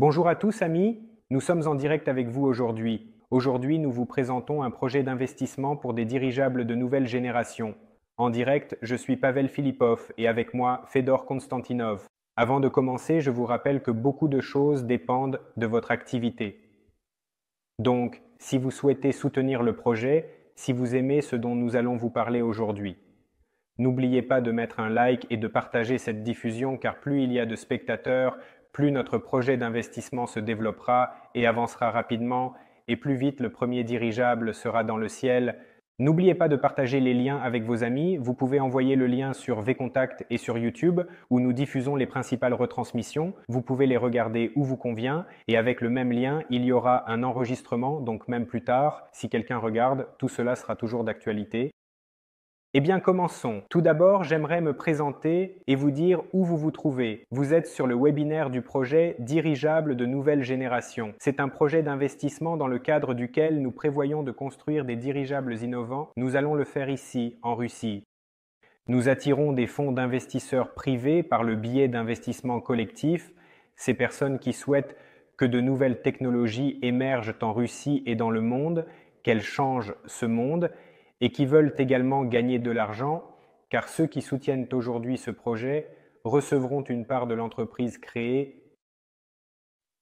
Bonjour à tous amis, nous sommes en direct avec vous aujourd'hui. Aujourd'hui, nous vous présentons un projet d'investissement pour des dirigeables de nouvelle génération. En direct, je suis Pavel Filipov et avec moi Fedor Konstantinov. Avant de commencer, je vous rappelle que beaucoup de choses dépendent de votre activité. Donc, si vous souhaitez soutenir le projet, si vous aimez ce dont nous allons vous parler aujourd'hui. N'oubliez pas de mettre un like et de partager cette diffusion car plus il y a de spectateurs, plus notre projet d'investissement se développera et avancera rapidement, et plus vite le premier dirigeable sera dans le ciel. N'oubliez pas de partager les liens avec vos amis. Vous pouvez envoyer le lien sur VContact et sur YouTube, où nous diffusons les principales retransmissions. Vous pouvez les regarder où vous convient. Et avec le même lien, il y aura un enregistrement, donc même plus tard, si quelqu'un regarde, tout cela sera toujours d'actualité. Eh bien, commençons. Tout d'abord, j'aimerais me présenter et vous dire où vous vous trouvez. Vous êtes sur le webinaire du projet Dirigeables de nouvelle génération. C'est un projet d'investissement dans le cadre duquel nous prévoyons de construire des dirigeables innovants. Nous allons le faire ici, en Russie. Nous attirons des fonds d'investisseurs privés par le biais d'investissements collectifs, ces personnes qui souhaitent que de nouvelles technologies émergent en Russie et dans le monde, qu'elles changent ce monde et qui veulent également gagner de l'argent, car ceux qui soutiennent aujourd'hui ce projet recevront une part de l'entreprise créée.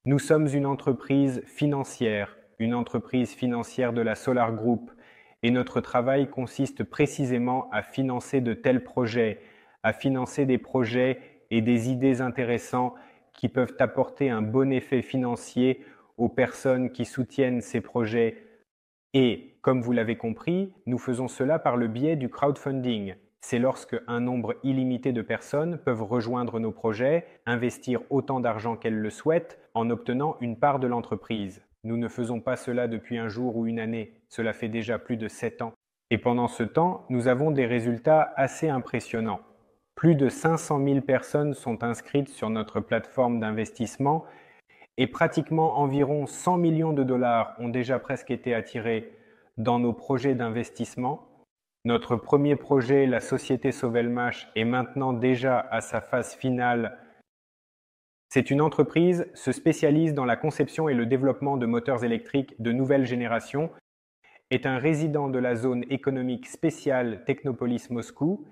Nous sommes une entreprise financière, une entreprise financière de la Solar Group, et notre travail consiste précisément à financer de tels projets, à financer des projets et des idées intéressants qui peuvent apporter un bon effet financier aux personnes qui soutiennent ces projets et comme vous l'avez compris, nous faisons cela par le biais du crowdfunding. C'est lorsque un nombre illimité de personnes peuvent rejoindre nos projets, investir autant d'argent qu'elles le souhaitent, en obtenant une part de l'entreprise. Nous ne faisons pas cela depuis un jour ou une année, cela fait déjà plus de 7 ans. Et pendant ce temps, nous avons des résultats assez impressionnants. Plus de 500 000 personnes sont inscrites sur notre plateforme d'investissement et pratiquement environ 100 millions de dollars ont déjà presque été attirés dans nos projets d'investissement. Notre premier projet, la société Sovelmash est maintenant déjà à sa phase finale. C'est une entreprise se spécialise dans la conception et le développement de moteurs électriques de nouvelle génération, est un résident de la zone économique spéciale Technopolis Moscou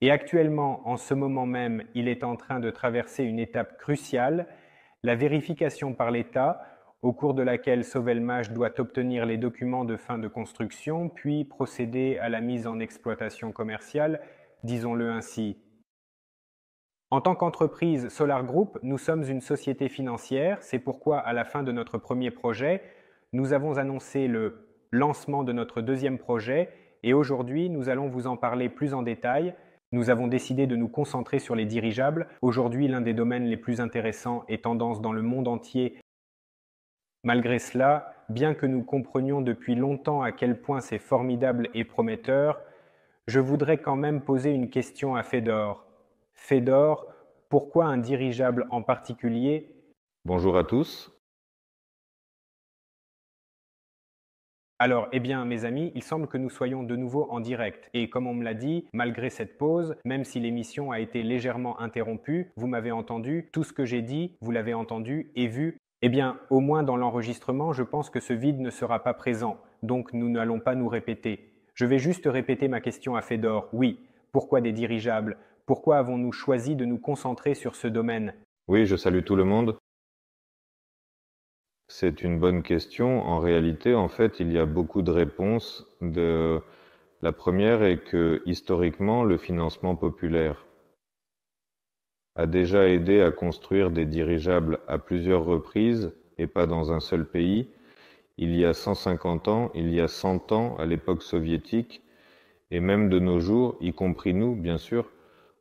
et actuellement, en ce moment même, il est en train de traverser une étape cruciale, la vérification par l'État au cours de laquelle Sauvelmage doit obtenir les documents de fin de construction, puis procéder à la mise en exploitation commerciale, disons-le ainsi. En tant qu'entreprise Solar Group, nous sommes une société financière, c'est pourquoi à la fin de notre premier projet, nous avons annoncé le lancement de notre deuxième projet et aujourd'hui nous allons vous en parler plus en détail. Nous avons décidé de nous concentrer sur les dirigeables. Aujourd'hui, l'un des domaines les plus intéressants et tendance dans le monde entier Malgré cela, bien que nous comprenions depuis longtemps à quel point c'est formidable et prometteur, je voudrais quand même poser une question à Fedor. Fedor, pourquoi un dirigeable en particulier Bonjour à tous. Alors, eh bien, mes amis, il semble que nous soyons de nouveau en direct. Et comme on me l'a dit, malgré cette pause, même si l'émission a été légèrement interrompue, vous m'avez entendu, tout ce que j'ai dit, vous l'avez entendu et vu eh bien, au moins dans l'enregistrement, je pense que ce vide ne sera pas présent, donc nous n'allons pas nous répéter. Je vais juste répéter ma question à Fedor. Oui, pourquoi des dirigeables Pourquoi avons-nous choisi de nous concentrer sur ce domaine Oui, je salue tout le monde. C'est une bonne question. En réalité, en fait, il y a beaucoup de réponses. La première est que historiquement, le financement populaire a déjà aidé à construire des dirigeables à plusieurs reprises, et pas dans un seul pays, il y a 150 ans, il y a 100 ans à l'époque soviétique, et même de nos jours, y compris nous, bien sûr.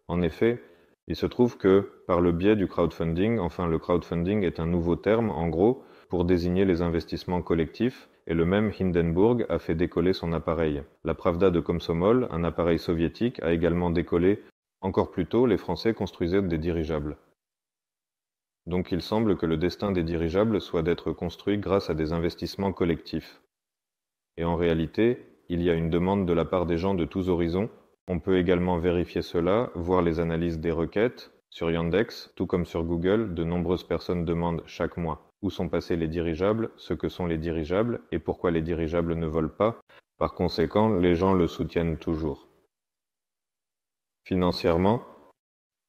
En effet, il se trouve que, par le biais du crowdfunding, enfin le crowdfunding est un nouveau terme, en gros, pour désigner les investissements collectifs, et le même Hindenburg a fait décoller son appareil. La Pravda de Komsomol, un appareil soviétique, a également décollé encore plus tôt, les Français construisaient des dirigeables. Donc il semble que le destin des dirigeables soit d'être construit grâce à des investissements collectifs. Et en réalité, il y a une demande de la part des gens de tous horizons. On peut également vérifier cela, voir les analyses des requêtes. Sur Yandex, tout comme sur Google, de nombreuses personnes demandent chaque mois où sont passés les dirigeables, ce que sont les dirigeables et pourquoi les dirigeables ne volent pas. Par conséquent, les gens le soutiennent toujours. Financièrement?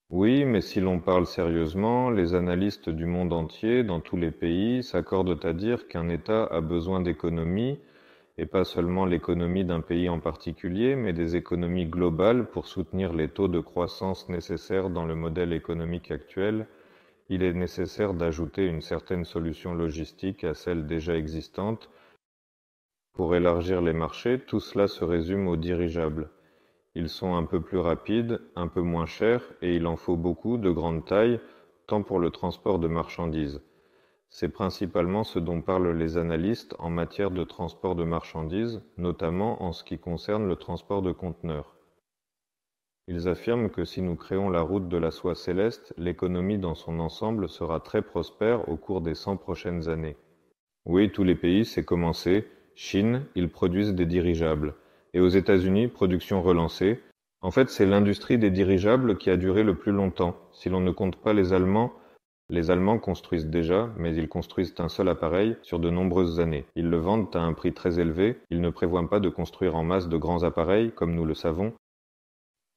Oui, mais si l'on parle sérieusement, les analystes du monde entier, dans tous les pays, s'accordent à dire qu'un État a besoin d'économies, et pas seulement l'économie d'un pays en particulier, mais des économies globales pour soutenir les taux de croissance nécessaires dans le modèle économique actuel, il est nécessaire d'ajouter une certaine solution logistique à celle déjà existante pour élargir les marchés, tout cela se résume au dirigeable. Ils sont un peu plus rapides, un peu moins chers et il en faut beaucoup de grande taille, tant pour le transport de marchandises. C'est principalement ce dont parlent les analystes en matière de transport de marchandises, notamment en ce qui concerne le transport de conteneurs. Ils affirment que si nous créons la route de la soie céleste, l'économie dans son ensemble sera très prospère au cours des 100 prochaines années. Oui, tous les pays, c'est commencé. Chine, ils produisent des dirigeables et aux États-Unis, production relancée. En fait, c'est l'industrie des dirigeables qui a duré le plus longtemps. Si l'on ne compte pas les Allemands, les Allemands construisent déjà, mais ils construisent un seul appareil sur de nombreuses années. Ils le vendent à un prix très élevé, ils ne prévoient pas de construire en masse de grands appareils, comme nous le savons.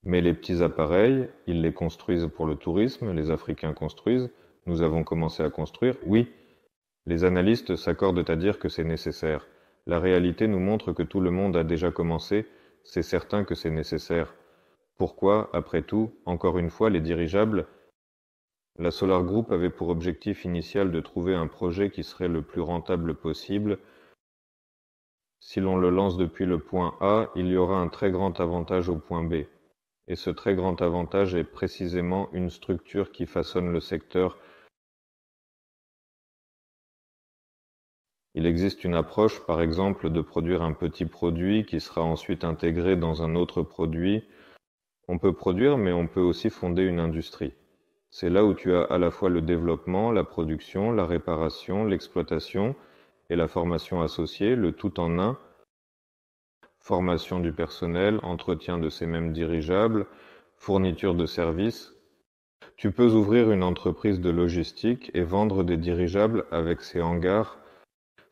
Mais les petits appareils, ils les construisent pour le tourisme, les Africains construisent, nous avons commencé à construire, oui. Les analystes s'accordent à dire que c'est nécessaire. La réalité nous montre que tout le monde a déjà commencé, c'est certain que c'est nécessaire. Pourquoi, après tout, encore une fois, les dirigeables La Solar Group avait pour objectif initial de trouver un projet qui serait le plus rentable possible. Si l'on le lance depuis le point A, il y aura un très grand avantage au point B. Et ce très grand avantage est précisément une structure qui façonne le secteur Il existe une approche, par exemple, de produire un petit produit qui sera ensuite intégré dans un autre produit. On peut produire, mais on peut aussi fonder une industrie. C'est là où tu as à la fois le développement, la production, la réparation, l'exploitation et la formation associée, le tout en un. Formation du personnel, entretien de ces mêmes dirigeables, fourniture de services. Tu peux ouvrir une entreprise de logistique et vendre des dirigeables avec ces hangars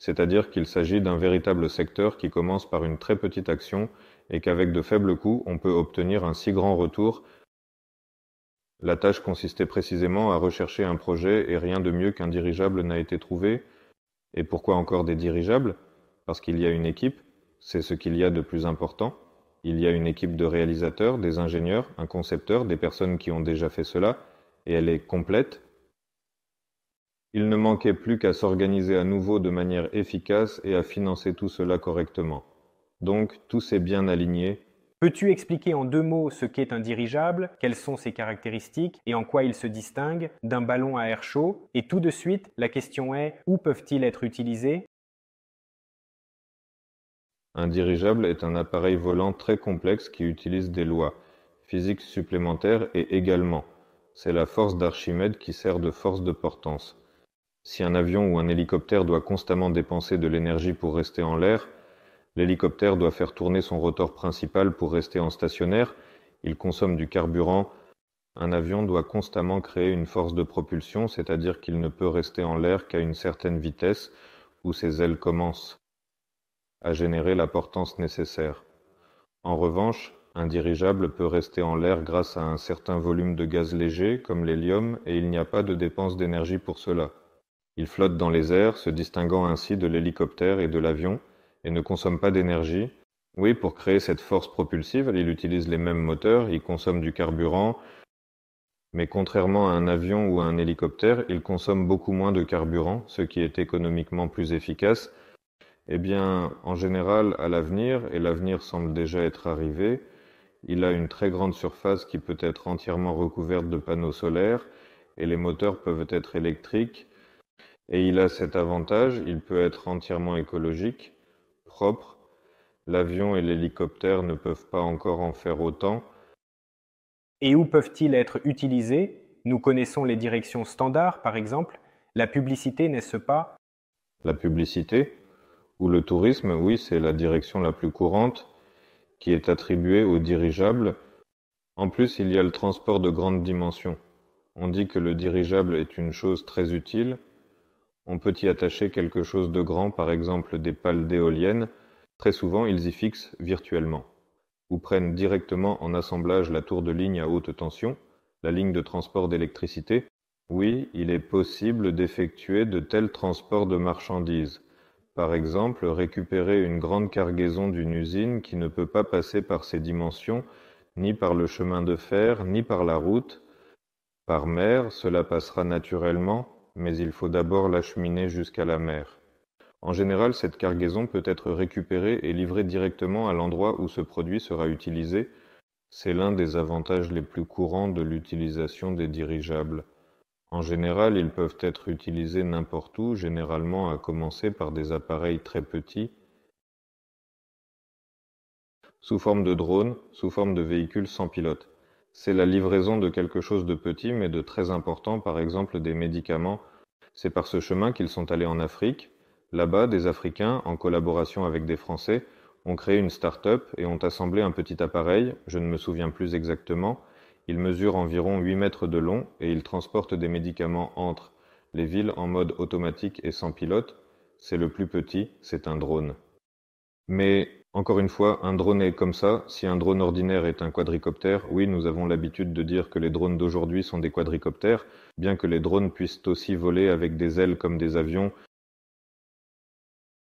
c'est-à-dire qu'il s'agit d'un véritable secteur qui commence par une très petite action et qu'avec de faibles coûts on peut obtenir un si grand retour. La tâche consistait précisément à rechercher un projet et rien de mieux qu'un dirigeable n'a été trouvé. Et pourquoi encore des dirigeables Parce qu'il y a une équipe, c'est ce qu'il y a de plus important. Il y a une équipe de réalisateurs, des ingénieurs, un concepteur, des personnes qui ont déjà fait cela, et elle est complète, il ne manquait plus qu'à s'organiser à nouveau de manière efficace et à financer tout cela correctement. Donc, tout s'est bien aligné. Peux-tu expliquer en deux mots ce qu'est un dirigeable, quelles sont ses caractéristiques et en quoi il se distingue d'un ballon à air chaud Et tout de suite, la question est, où peuvent-ils être utilisés Un dirigeable est un appareil volant très complexe qui utilise des lois physiques supplémentaires et également. C'est la force d'Archimède qui sert de force de portance. Si un avion ou un hélicoptère doit constamment dépenser de l'énergie pour rester en l'air, l'hélicoptère doit faire tourner son rotor principal pour rester en stationnaire, il consomme du carburant, un avion doit constamment créer une force de propulsion, c'est-à-dire qu'il ne peut rester en l'air qu'à une certaine vitesse où ses ailes commencent à générer la portance nécessaire. En revanche, un dirigeable peut rester en l'air grâce à un certain volume de gaz léger comme l'hélium et il n'y a pas de dépense d'énergie pour cela. Il flotte dans les airs, se distinguant ainsi de l'hélicoptère et de l'avion, et ne consomme pas d'énergie. Oui, pour créer cette force propulsive, il utilise les mêmes moteurs, il consomme du carburant, mais contrairement à un avion ou à un hélicoptère, il consomme beaucoup moins de carburant, ce qui est économiquement plus efficace. Eh bien, en général, à l'avenir, et l'avenir semble déjà être arrivé, il a une très grande surface qui peut être entièrement recouverte de panneaux solaires, et les moteurs peuvent être électriques, et il a cet avantage, il peut être entièrement écologique, propre. L'avion et l'hélicoptère ne peuvent pas encore en faire autant. Et où peuvent-ils être utilisés Nous connaissons les directions standards, par exemple. La publicité, n'est-ce pas La publicité ou le tourisme, oui, c'est la direction la plus courante qui est attribuée aux dirigeables. En plus, il y a le transport de grande dimension. On dit que le dirigeable est une chose très utile, on peut y attacher quelque chose de grand, par exemple des pales d'éoliennes, très souvent ils y fixent virtuellement, ou prennent directement en assemblage la tour de ligne à haute tension, la ligne de transport d'électricité. Oui, il est possible d'effectuer de tels transports de marchandises, par exemple, récupérer une grande cargaison d'une usine qui ne peut pas passer par ses dimensions, ni par le chemin de fer, ni par la route. Par mer, cela passera naturellement mais il faut d'abord l'acheminer jusqu'à la mer. En général, cette cargaison peut être récupérée et livrée directement à l'endroit où ce produit sera utilisé. C'est l'un des avantages les plus courants de l'utilisation des dirigeables. En général, ils peuvent être utilisés n'importe où, généralement à commencer par des appareils très petits, sous forme de drones, sous forme de véhicules sans pilote c'est la livraison de quelque chose de petit mais de très important, par exemple des médicaments. C'est par ce chemin qu'ils sont allés en Afrique. Là-bas, des Africains, en collaboration avec des Français, ont créé une start-up et ont assemblé un petit appareil, je ne me souviens plus exactement. Il mesure environ 8 mètres de long et il transporte des médicaments entre les villes en mode automatique et sans pilote. C'est le plus petit, c'est un drone. Mais encore une fois, un drone est comme ça. Si un drone ordinaire est un quadricoptère, oui, nous avons l'habitude de dire que les drones d'aujourd'hui sont des quadricoptères, bien que les drones puissent aussi voler avec des ailes comme des avions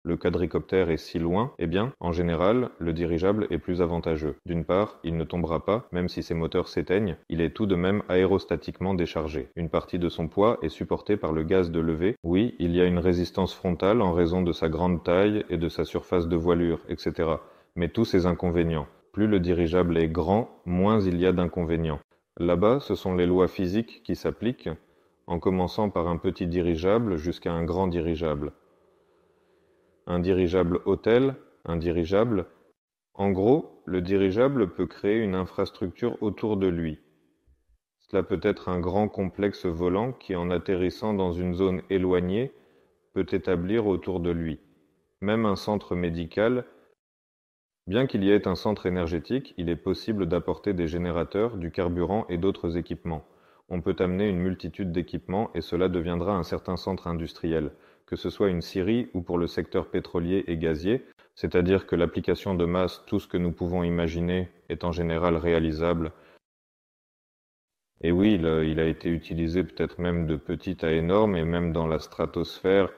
le quadricoptère est si loin, eh bien, en général, le dirigeable est plus avantageux. D'une part, il ne tombera pas, même si ses moteurs s'éteignent, il est tout de même aérostatiquement déchargé. Une partie de son poids est supportée par le gaz de levée. Oui, il y a une résistance frontale en raison de sa grande taille et de sa surface de voilure, etc. Mais tous ces inconvénients. Plus le dirigeable est grand, moins il y a d'inconvénients. Là-bas, ce sont les lois physiques qui s'appliquent, en commençant par un petit dirigeable jusqu'à un grand dirigeable un dirigeable hôtel, un dirigeable. En gros, le dirigeable peut créer une infrastructure autour de lui. Cela peut être un grand complexe volant qui, en atterrissant dans une zone éloignée, peut établir autour de lui. Même un centre médical, bien qu'il y ait un centre énergétique, il est possible d'apporter des générateurs, du carburant et d'autres équipements. On peut amener une multitude d'équipements et cela deviendra un certain centre industriel que ce soit une Syrie ou pour le secteur pétrolier et gazier, c'est-à-dire que l'application de masse, tout ce que nous pouvons imaginer, est en général réalisable. Et oui, il a, été utilisé peut-être même de petit à énorme et même dans la stratosphère.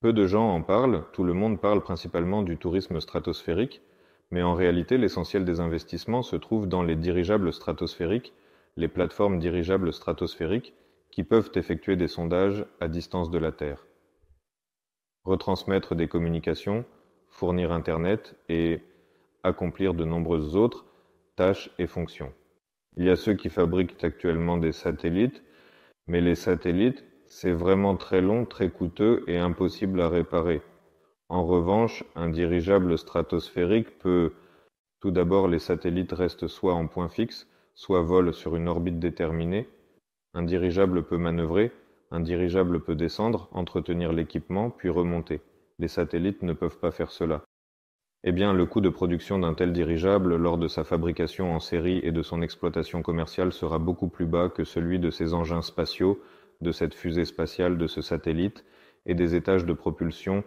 Peu de gens en parlent, tout le monde parle principalement du tourisme stratosphérique, mais en réalité l'essentiel des investissements se trouve dans les dirigeables stratosphériques, les plateformes dirigeables stratosphériques, qui peuvent effectuer des sondages à distance de la Terre retransmettre des communications, fournir Internet et accomplir de nombreuses autres tâches et fonctions. Il y a ceux qui fabriquent actuellement des satellites, mais les satellites, c'est vraiment très long, très coûteux et impossible à réparer. En revanche, un dirigeable stratosphérique peut... Tout d'abord, les satellites restent soit en point fixe, soit volent sur une orbite déterminée. Un dirigeable peut manœuvrer, un dirigeable peut descendre, entretenir l'équipement, puis remonter. Les satellites ne peuvent pas faire cela. Eh bien, le coût de production d'un tel dirigeable lors de sa fabrication en série et de son exploitation commerciale sera beaucoup plus bas que celui de ces engins spatiaux, de cette fusée spatiale, de ce satellite, et des étages de propulsion.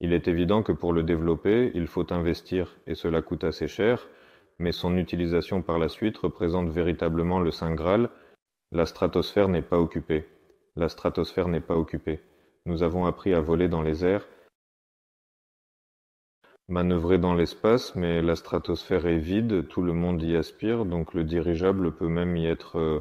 Il est évident que pour le développer, il faut investir, et cela coûte assez cher, mais son utilisation par la suite représente véritablement le Saint Graal. La stratosphère n'est pas occupée. La stratosphère n'est pas occupée. Nous avons appris à voler dans les airs, manœuvrer dans l'espace, mais la stratosphère est vide, tout le monde y aspire, donc le dirigeable peut même y être... Euh,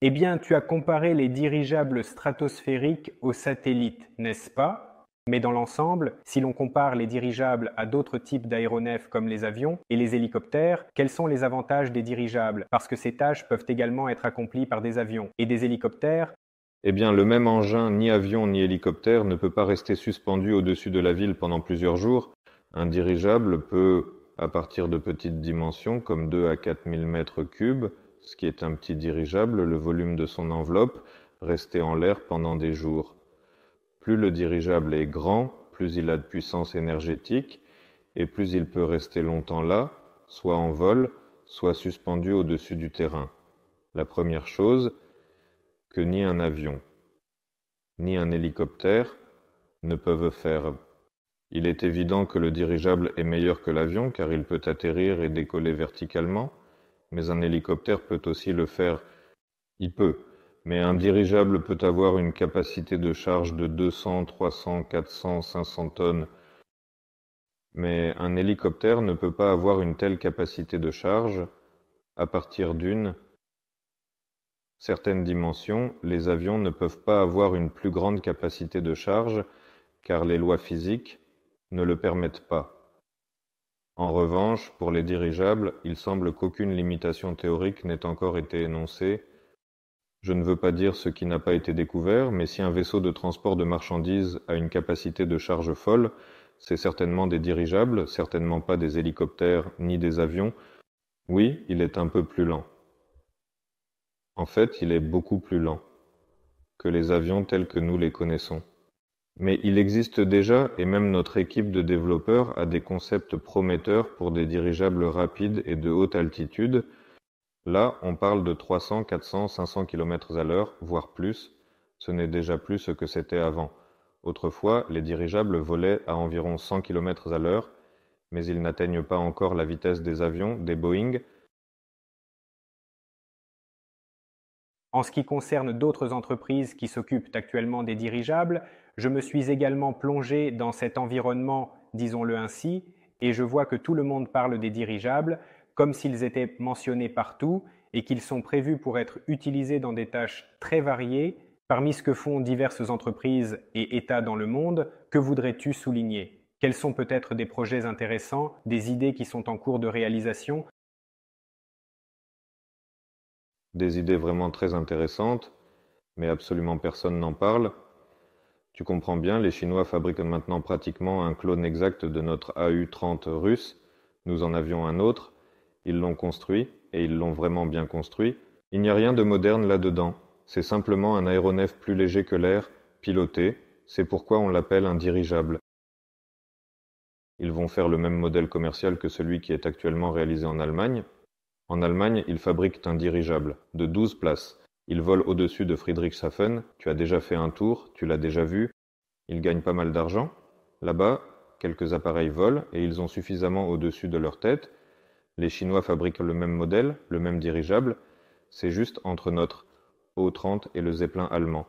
eh bien, tu as comparé les dirigeables stratosphériques aux satellites, n'est-ce pas mais dans l'ensemble, si l'on compare les dirigeables à d'autres types d'aéronefs comme les avions et les hélicoptères, quels sont les avantages des dirigeables Parce que ces tâches peuvent également être accomplies par des avions et des hélicoptères. Eh bien, le même engin, ni avion ni hélicoptère, ne peut pas rester suspendu au-dessus de la ville pendant plusieurs jours. Un dirigeable peut, à partir de petites dimensions, comme 2 à 4000 mètres cubes, ce qui est un petit dirigeable, le volume de son enveloppe, rester en l'air pendant des jours. Plus le dirigeable est grand, plus il a de puissance énergétique, et plus il peut rester longtemps là, soit en vol, soit suspendu au-dessus du terrain. La première chose, que ni un avion, ni un hélicoptère ne peuvent faire. Il est évident que le dirigeable est meilleur que l'avion car il peut atterrir et décoller verticalement, mais un hélicoptère peut aussi le faire. Il peut, mais un dirigeable peut avoir une capacité de charge de 200, 300, 400, 500 tonnes. Mais un hélicoptère ne peut pas avoir une telle capacité de charge à partir d'une certaine dimension, les avions ne peuvent pas avoir une plus grande capacité de charge car les lois physiques ne le permettent pas. En revanche, pour les dirigeables, il semble qu'aucune limitation théorique n'ait encore été énoncée je ne veux pas dire ce qui n'a pas été découvert, mais si un vaisseau de transport de marchandises a une capacité de charge folle, c'est certainement des dirigeables, certainement pas des hélicoptères ni des avions. Oui, il est un peu plus lent. En fait, il est beaucoup plus lent que les avions tels que nous les connaissons. Mais il existe déjà, et même notre équipe de développeurs a des concepts prometteurs pour des dirigeables rapides et de haute altitude, Là, on parle de 300, 400, 500 km à l'heure, voire plus. Ce n'est déjà plus ce que c'était avant. Autrefois, les dirigeables volaient à environ 100 km à l'heure, mais ils n'atteignent pas encore la vitesse des avions, des Boeing. En ce qui concerne d'autres entreprises qui s'occupent actuellement des dirigeables, je me suis également plongé dans cet environnement, disons-le ainsi, et je vois que tout le monde parle des dirigeables, comme s'ils étaient mentionnés partout et qu'ils sont prévus pour être utilisés dans des tâches très variées parmi ce que font diverses entreprises et États dans le monde, que voudrais-tu souligner Quels sont peut-être des projets intéressants, des idées qui sont en cours de réalisation Des idées vraiment très intéressantes, mais absolument personne n'en parle. Tu comprends bien, les Chinois fabriquent maintenant pratiquement un clone exact de notre AU-30 russe. Nous en avions un autre, ils l'ont construit, et ils l'ont vraiment bien construit. Il n'y a rien de moderne là-dedans. C'est simplement un aéronef plus léger que l'air, piloté. C'est pourquoi on l'appelle un dirigeable. Ils vont faire le même modèle commercial que celui qui est actuellement réalisé en Allemagne. En Allemagne, ils fabriquent un dirigeable de 12 places. Ils volent au-dessus de Friedrichshafen. Tu as déjà fait un tour, tu l'as déjà vu. Ils gagnent pas mal d'argent. Là-bas, quelques appareils volent et ils ont suffisamment au-dessus de leur tête les Chinois fabriquent le même modèle, le même dirigeable, c'est juste entre notre O-30 et le Zeppelin allemand.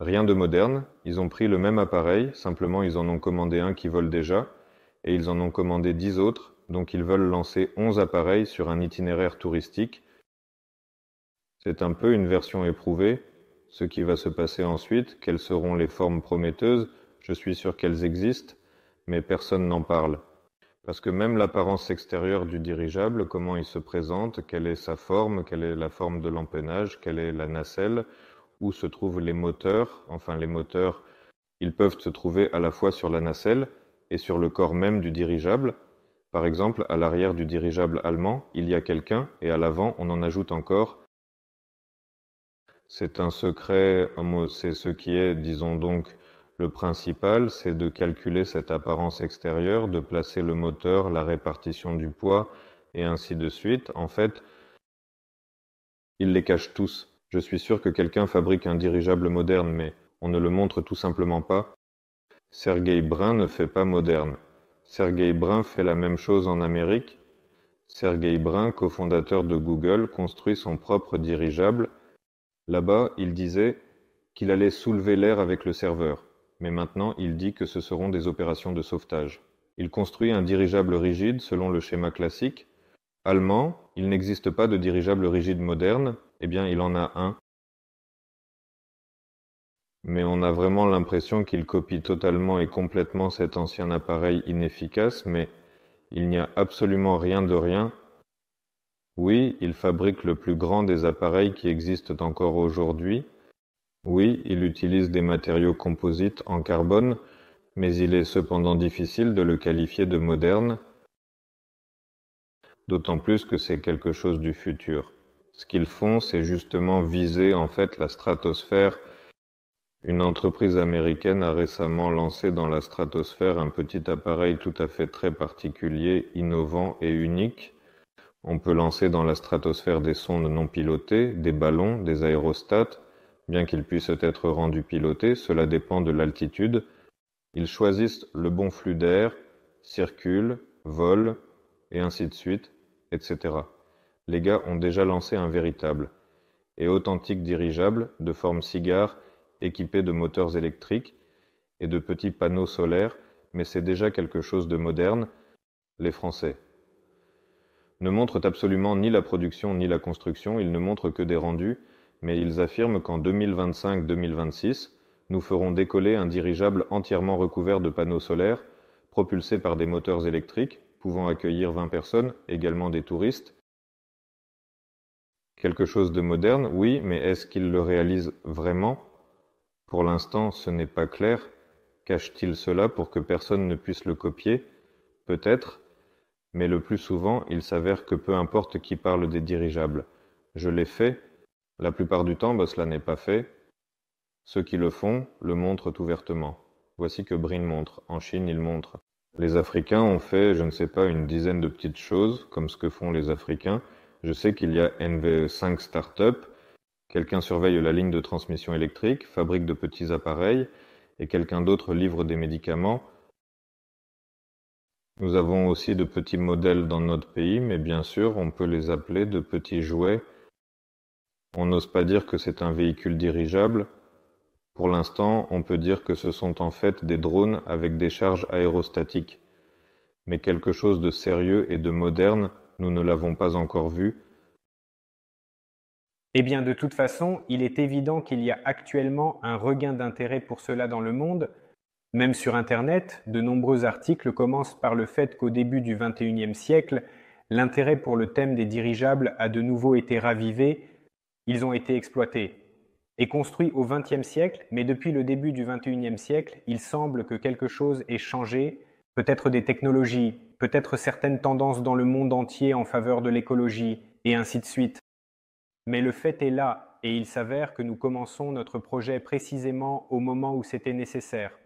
Rien de moderne, ils ont pris le même appareil, simplement ils en ont commandé un qui vole déjà, et ils en ont commandé dix autres, donc ils veulent lancer onze appareils sur un itinéraire touristique. C'est un peu une version éprouvée. Ce qui va se passer ensuite, quelles seront les formes prometteuses, je suis sûr qu'elles existent, mais personne n'en parle. Parce que même l'apparence extérieure du dirigeable, comment il se présente, quelle est sa forme, quelle est la forme de l'empennage, quelle est la nacelle, où se trouvent les moteurs, enfin les moteurs, ils peuvent se trouver à la fois sur la nacelle et sur le corps même du dirigeable. Par exemple, à l'arrière du dirigeable allemand, il y a quelqu'un et à l'avant, on en ajoute encore. C'est un secret, c'est ce qui est, disons donc, le principal, c'est de calculer cette apparence extérieure, de placer le moteur, la répartition du poids, et ainsi de suite. En fait, il les cache tous. Je suis sûr que quelqu'un fabrique un dirigeable moderne, mais on ne le montre tout simplement pas. Sergei Brin ne fait pas moderne. Sergey Brin fait la même chose en Amérique. Sergey Brin, cofondateur de Google, construit son propre dirigeable. Là-bas, il disait qu'il allait soulever l'air avec le serveur mais maintenant il dit que ce seront des opérations de sauvetage. Il construit un dirigeable rigide selon le schéma classique. Allemand, il n'existe pas de dirigeable rigide moderne, eh bien il en a un. Mais on a vraiment l'impression qu'il copie totalement et complètement cet ancien appareil inefficace, mais il n'y a absolument rien de rien. Oui, il fabrique le plus grand des appareils qui existent encore aujourd'hui, oui, il utilise des matériaux composites en carbone, mais il est cependant difficile de le qualifier de moderne, d'autant plus que c'est quelque chose du futur. Ce qu'ils font, c'est justement viser en fait la stratosphère. Une entreprise américaine a récemment lancé dans la stratosphère un petit appareil tout à fait très particulier, innovant et unique. On peut lancer dans la stratosphère des sondes non pilotées, des ballons, des aérostats, Bien qu'ils puissent être rendus pilotés, cela dépend de l'altitude, ils choisissent le bon flux d'air, circulent, volent, et ainsi de suite, etc. Les gars ont déjà lancé un véritable et authentique dirigeable de forme cigare équipé de moteurs électriques et de petits panneaux solaires, mais c'est déjà quelque chose de moderne, les Français. Ne montrent absolument ni la production ni la construction, ils ne montrent que des rendus, mais ils affirment qu'en 2025-2026, nous ferons décoller un dirigeable entièrement recouvert de panneaux solaires, propulsé par des moteurs électriques, pouvant accueillir 20 personnes, également des touristes. Quelque chose de moderne, oui, mais est-ce qu'ils le réalisent vraiment Pour l'instant, ce n'est pas clair. Cache-t-il cela pour que personne ne puisse le copier Peut-être, mais le plus souvent, il s'avère que peu importe qui parle des dirigeables. Je l'ai fait, la plupart du temps, bah, cela n'est pas fait. Ceux qui le font le montrent ouvertement. Voici que Brin montre. En Chine, il montre. Les Africains ont fait, je ne sais pas, une dizaine de petites choses, comme ce que font les Africains. Je sais qu'il y a NVE5 Startup. Quelqu'un surveille la ligne de transmission électrique, fabrique de petits appareils, et quelqu'un d'autre livre des médicaments. Nous avons aussi de petits modèles dans notre pays, mais bien sûr, on peut les appeler de petits jouets on n'ose pas dire que c'est un véhicule dirigeable. Pour l'instant, on peut dire que ce sont en fait des drones avec des charges aérostatiques. Mais quelque chose de sérieux et de moderne, nous ne l'avons pas encore vu. Eh bien, de toute façon, il est évident qu'il y a actuellement un regain d'intérêt pour cela dans le monde. Même sur Internet, de nombreux articles commencent par le fait qu'au début du XXIe siècle, l'intérêt pour le thème des dirigeables a de nouveau été ravivé ils ont été exploités et construits au XXe siècle, mais depuis le début du XXIe siècle, il semble que quelque chose ait changé, peut-être des technologies, peut-être certaines tendances dans le monde entier en faveur de l'écologie, et ainsi de suite. Mais le fait est là, et il s'avère que nous commençons notre projet précisément au moment où c'était nécessaire,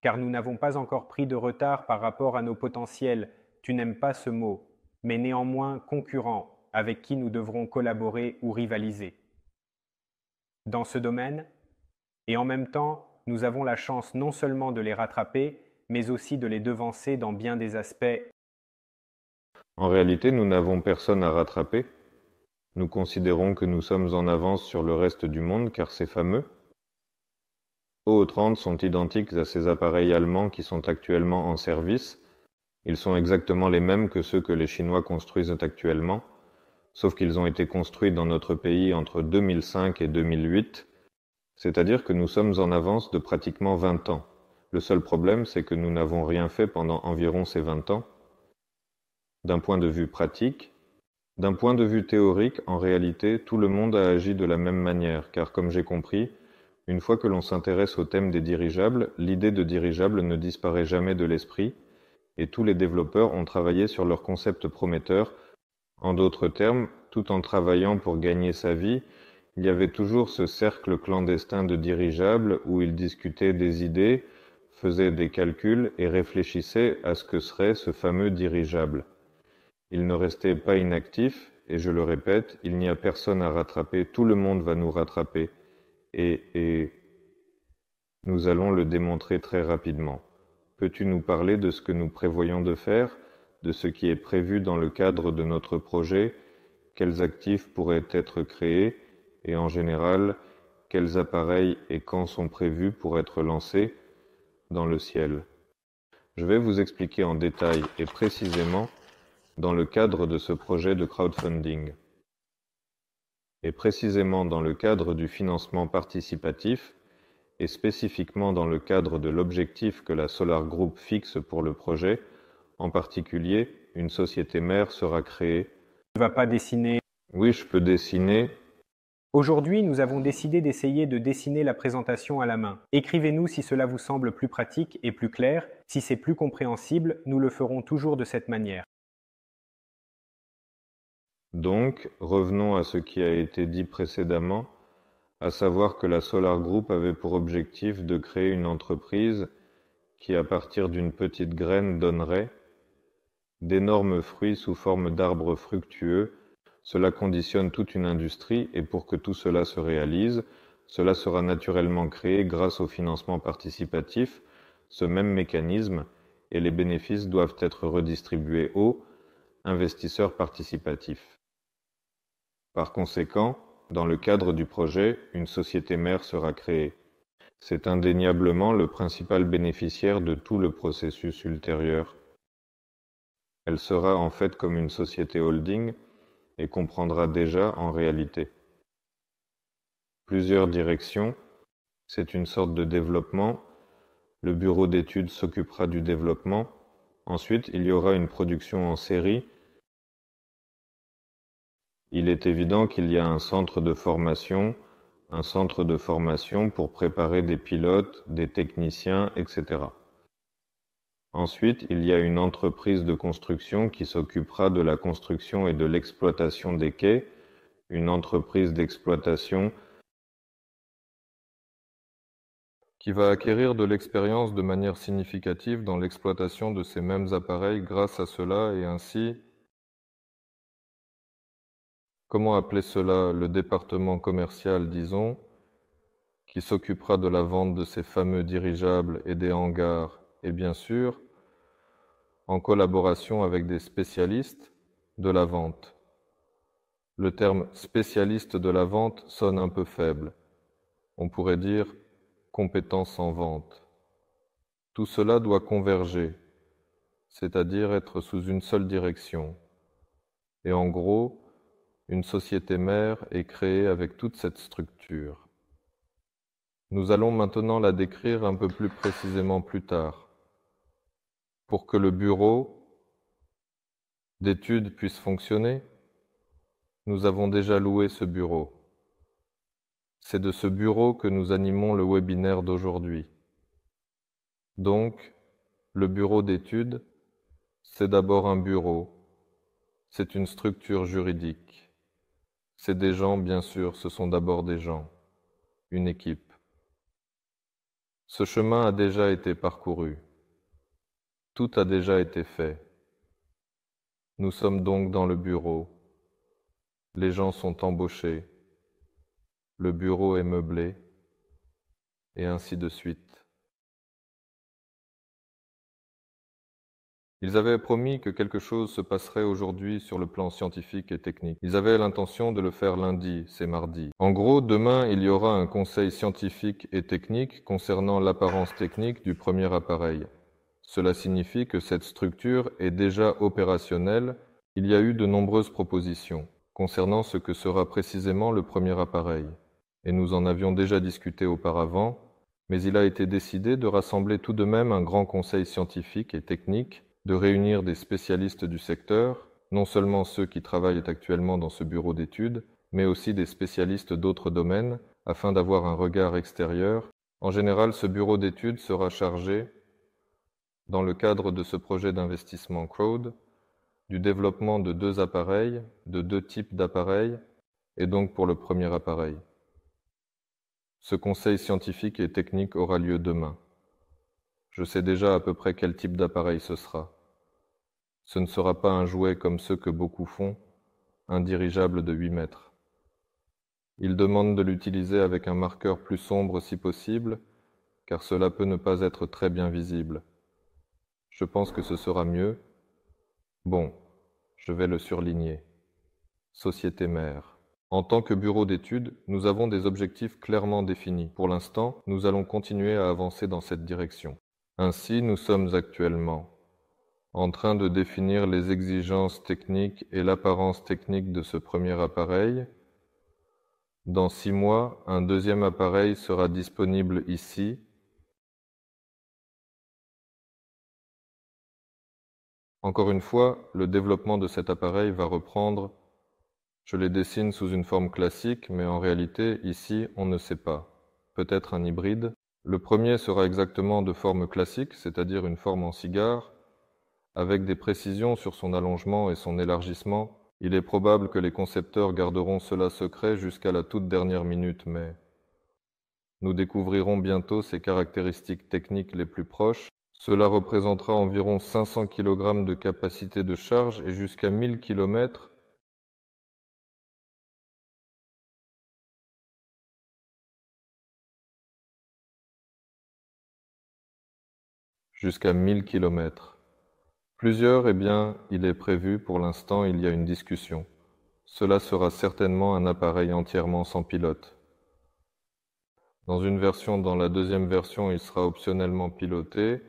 car nous n'avons pas encore pris de retard par rapport à nos potentiels, tu n'aimes pas ce mot, mais néanmoins concurrents, avec qui nous devrons collaborer ou rivaliser. Dans ce domaine, et en même temps, nous avons la chance non seulement de les rattraper, mais aussi de les devancer dans bien des aspects. En réalité, nous n'avons personne à rattraper. Nous considérons que nous sommes en avance sur le reste du monde car c'est fameux O30 sont identiques à ces appareils allemands qui sont actuellement en service. Ils sont exactement les mêmes que ceux que les Chinois construisent actuellement, sauf qu'ils ont été construits dans notre pays entre 2005 et 2008, c'est-à-dire que nous sommes en avance de pratiquement 20 ans. Le seul problème, c'est que nous n'avons rien fait pendant environ ces 20 ans, d'un point de vue pratique. D'un point de vue théorique, en réalité, tout le monde a agi de la même manière, car comme j'ai compris, une fois que l'on s'intéresse au thème des dirigeables, l'idée de dirigeable ne disparaît jamais de l'esprit, et tous les développeurs ont travaillé sur leur concept prometteur en d'autres termes, tout en travaillant pour gagner sa vie, il y avait toujours ce cercle clandestin de dirigeables où ils discutaient des idées, faisaient des calculs et réfléchissaient à ce que serait ce fameux dirigeable. Il ne restait pas inactif, et je le répète, il n'y a personne à rattraper, tout le monde va nous rattraper, et, et nous allons le démontrer très rapidement. Peux-tu nous parler de ce que nous prévoyons de faire de ce qui est prévu dans le cadre de notre projet, quels actifs pourraient être créés et en général, quels appareils et quand sont prévus pour être lancés dans le ciel. Je vais vous expliquer en détail et précisément dans le cadre de ce projet de crowdfunding et précisément dans le cadre du financement participatif et spécifiquement dans le cadre de l'objectif que la Solar Group fixe pour le projet – en particulier, une société mère sera créée. Tu ne vas pas dessiner Oui, je peux dessiner. Aujourd'hui, nous avons décidé d'essayer de dessiner la présentation à la main. Écrivez-nous si cela vous semble plus pratique et plus clair. Si c'est plus compréhensible, nous le ferons toujours de cette manière. Donc, revenons à ce qui a été dit précédemment, à savoir que la Solar Group avait pour objectif de créer une entreprise qui, à partir d'une petite graine, donnerait, d'énormes fruits sous forme d'arbres fructueux, cela conditionne toute une industrie et pour que tout cela se réalise, cela sera naturellement créé grâce au financement participatif, ce même mécanisme, et les bénéfices doivent être redistribués aux investisseurs participatifs. Par conséquent, dans le cadre du projet, une société mère sera créée. C'est indéniablement le principal bénéficiaire de tout le processus ultérieur. Elle sera en fait comme une société holding et comprendra déjà en réalité plusieurs directions. C'est une sorte de développement. Le bureau d'études s'occupera du développement. Ensuite, il y aura une production en série. Il est évident qu'il y a un centre de formation, un centre de formation pour préparer des pilotes, des techniciens, etc. Ensuite, il y a une entreprise de construction qui s'occupera de la construction et de l'exploitation des quais, une entreprise d'exploitation qui va acquérir de l'expérience de manière significative dans l'exploitation de ces mêmes appareils grâce à cela et ainsi comment appeler cela le département commercial, disons, qui s'occupera de la vente de ces fameux dirigeables et des hangars, et bien sûr, en collaboration avec des spécialistes de la vente. Le terme spécialiste de la vente sonne un peu faible. On pourrait dire compétence en vente. Tout cela doit converger, c'est-à-dire être sous une seule direction. Et en gros, une société mère est créée avec toute cette structure. Nous allons maintenant la décrire un peu plus précisément plus tard pour que le bureau d'études puisse fonctionner, nous avons déjà loué ce bureau. C'est de ce bureau que nous animons le webinaire d'aujourd'hui. Donc, le bureau d'études, c'est d'abord un bureau, c'est une structure juridique. C'est des gens, bien sûr, ce sont d'abord des gens, une équipe. Ce chemin a déjà été parcouru. Tout a déjà été fait. Nous sommes donc dans le bureau. Les gens sont embauchés. Le bureau est meublé. Et ainsi de suite. Ils avaient promis que quelque chose se passerait aujourd'hui sur le plan scientifique et technique. Ils avaient l'intention de le faire lundi, c'est mardi. En gros, demain, il y aura un conseil scientifique et technique concernant l'apparence technique du premier appareil. Cela signifie que cette structure est déjà opérationnelle, il y a eu de nombreuses propositions concernant ce que sera précisément le premier appareil, et nous en avions déjà discuté auparavant, mais il a été décidé de rassembler tout de même un grand conseil scientifique et technique, de réunir des spécialistes du secteur, non seulement ceux qui travaillent actuellement dans ce bureau d'études, mais aussi des spécialistes d'autres domaines, afin d'avoir un regard extérieur. En général, ce bureau d'études sera chargé dans le cadre de ce projet d'investissement crowd, du développement de deux appareils, de deux types d'appareils, et donc pour le premier appareil. Ce conseil scientifique et technique aura lieu demain. Je sais déjà à peu près quel type d'appareil ce sera. Ce ne sera pas un jouet comme ceux que beaucoup font, un dirigeable de 8 mètres. Il demande de l'utiliser avec un marqueur plus sombre si possible, car cela peut ne pas être très bien visible. Je pense que ce sera mieux. Bon, je vais le surligner. Société mère. En tant que bureau d'études, nous avons des objectifs clairement définis. Pour l'instant, nous allons continuer à avancer dans cette direction. Ainsi, nous sommes actuellement en train de définir les exigences techniques et l'apparence technique de ce premier appareil. Dans six mois, un deuxième appareil sera disponible ici Encore une fois, le développement de cet appareil va reprendre je les dessine sous une forme classique, mais en réalité, ici, on ne sait pas. Peut-être un hybride. Le premier sera exactement de forme classique, c'est-à-dire une forme en cigare, avec des précisions sur son allongement et son élargissement. Il est probable que les concepteurs garderont cela secret jusqu'à la toute dernière minute, mais nous découvrirons bientôt ses caractéristiques techniques les plus proches cela représentera environ 500 kg de capacité de charge et jusqu'à 1000 km. jusqu'à km. Plusieurs, eh bien, il est prévu, pour l'instant il y a une discussion. Cela sera certainement un appareil entièrement sans pilote. Dans une version, dans la deuxième version, il sera optionnellement piloté,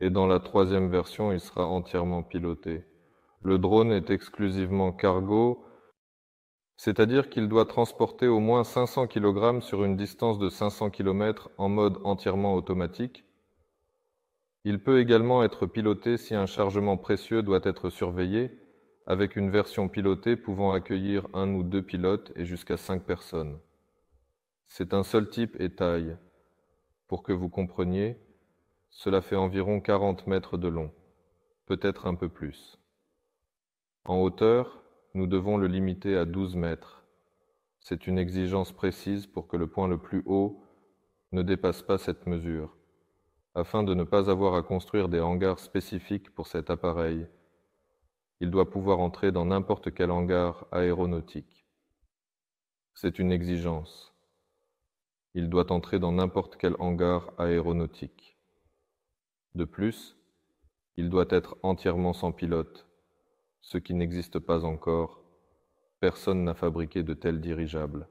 et dans la troisième version, il sera entièrement piloté. Le drone est exclusivement cargo, c'est-à-dire qu'il doit transporter au moins 500 kg sur une distance de 500 km en mode entièrement automatique. Il peut également être piloté si un chargement précieux doit être surveillé, avec une version pilotée pouvant accueillir un ou deux pilotes et jusqu'à cinq personnes. C'est un seul type et taille. Pour que vous compreniez, cela fait environ 40 mètres de long, peut-être un peu plus. En hauteur, nous devons le limiter à 12 mètres. C'est une exigence précise pour que le point le plus haut ne dépasse pas cette mesure, afin de ne pas avoir à construire des hangars spécifiques pour cet appareil. Il doit pouvoir entrer dans n'importe quel hangar aéronautique. C'est une exigence. Il doit entrer dans n'importe quel hangar aéronautique. De plus, il doit être entièrement sans pilote, ce qui n'existe pas encore. Personne n'a fabriqué de tels dirigeables.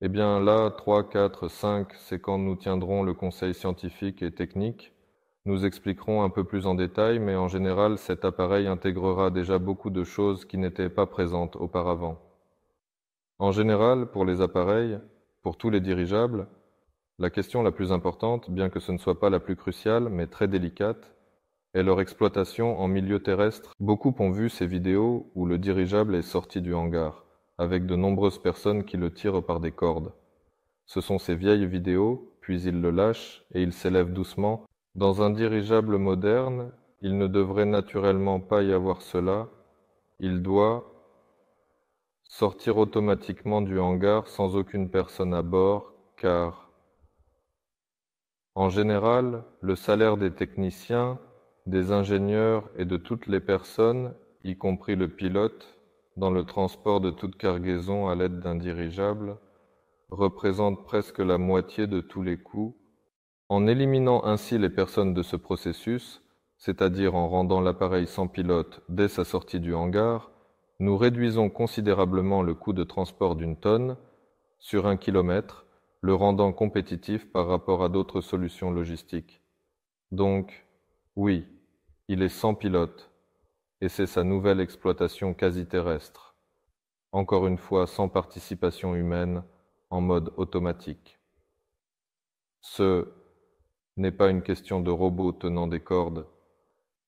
Eh bien là, 3, 4, 5, c'est quand nous tiendrons le conseil scientifique et technique. Nous expliquerons un peu plus en détail, mais en général, cet appareil intégrera déjà beaucoup de choses qui n'étaient pas présentes auparavant. En général, pour les appareils, pour tous les dirigeables, la question la plus importante, bien que ce ne soit pas la plus cruciale, mais très délicate, est leur exploitation en milieu terrestre. Beaucoup ont vu ces vidéos où le dirigeable est sorti du hangar, avec de nombreuses personnes qui le tirent par des cordes. Ce sont ces vieilles vidéos, puis ils le lâchent et il s'élève doucement. Dans un dirigeable moderne, il ne devrait naturellement pas y avoir cela. Il doit sortir automatiquement du hangar sans aucune personne à bord, car en général, le salaire des techniciens, des ingénieurs et de toutes les personnes, y compris le pilote, dans le transport de toute cargaison à l'aide d'un dirigeable, représente presque la moitié de tous les coûts. En éliminant ainsi les personnes de ce processus, c'est-à-dire en rendant l'appareil sans pilote dès sa sortie du hangar, nous réduisons considérablement le coût de transport d'une tonne sur un kilomètre le rendant compétitif par rapport à d'autres solutions logistiques. Donc, oui, il est sans pilote, et c'est sa nouvelle exploitation quasi terrestre, encore une fois sans participation humaine, en mode automatique. Ce n'est pas une question de robot tenant des cordes,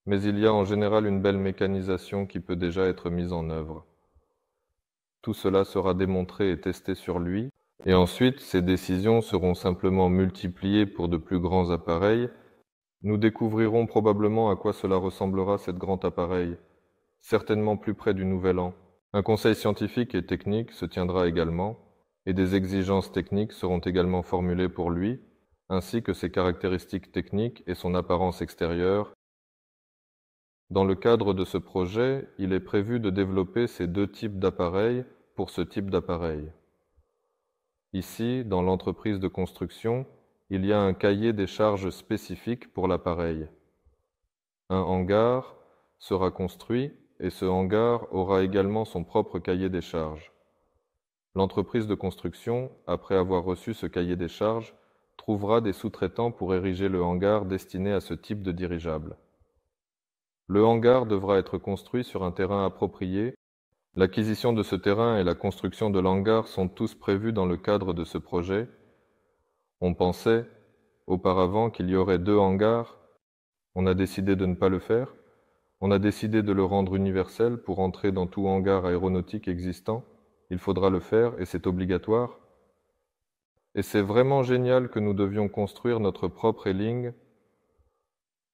mais il y a en général une belle mécanisation qui peut déjà être mise en œuvre. Tout cela sera démontré et testé sur lui, et ensuite, ces décisions seront simplement multipliées pour de plus grands appareils. Nous découvrirons probablement à quoi cela ressemblera cet grand appareil, certainement plus près du Nouvel An. Un conseil scientifique et technique se tiendra également, et des exigences techniques seront également formulées pour lui, ainsi que ses caractéristiques techniques et son apparence extérieure. Dans le cadre de ce projet, il est prévu de développer ces deux types d'appareils pour ce type d'appareil. Ici, dans l'entreprise de construction, il y a un cahier des charges spécifique pour l'appareil. Un hangar sera construit et ce hangar aura également son propre cahier des charges. L'entreprise de construction, après avoir reçu ce cahier des charges, trouvera des sous-traitants pour ériger le hangar destiné à ce type de dirigeable. Le hangar devra être construit sur un terrain approprié L'acquisition de ce terrain et la construction de l'hangar sont tous prévus dans le cadre de ce projet. On pensait, auparavant, qu'il y aurait deux hangars. On a décidé de ne pas le faire. On a décidé de le rendre universel pour entrer dans tout hangar aéronautique existant. Il faudra le faire et c'est obligatoire. Et c'est vraiment génial que nous devions construire notre propre helling.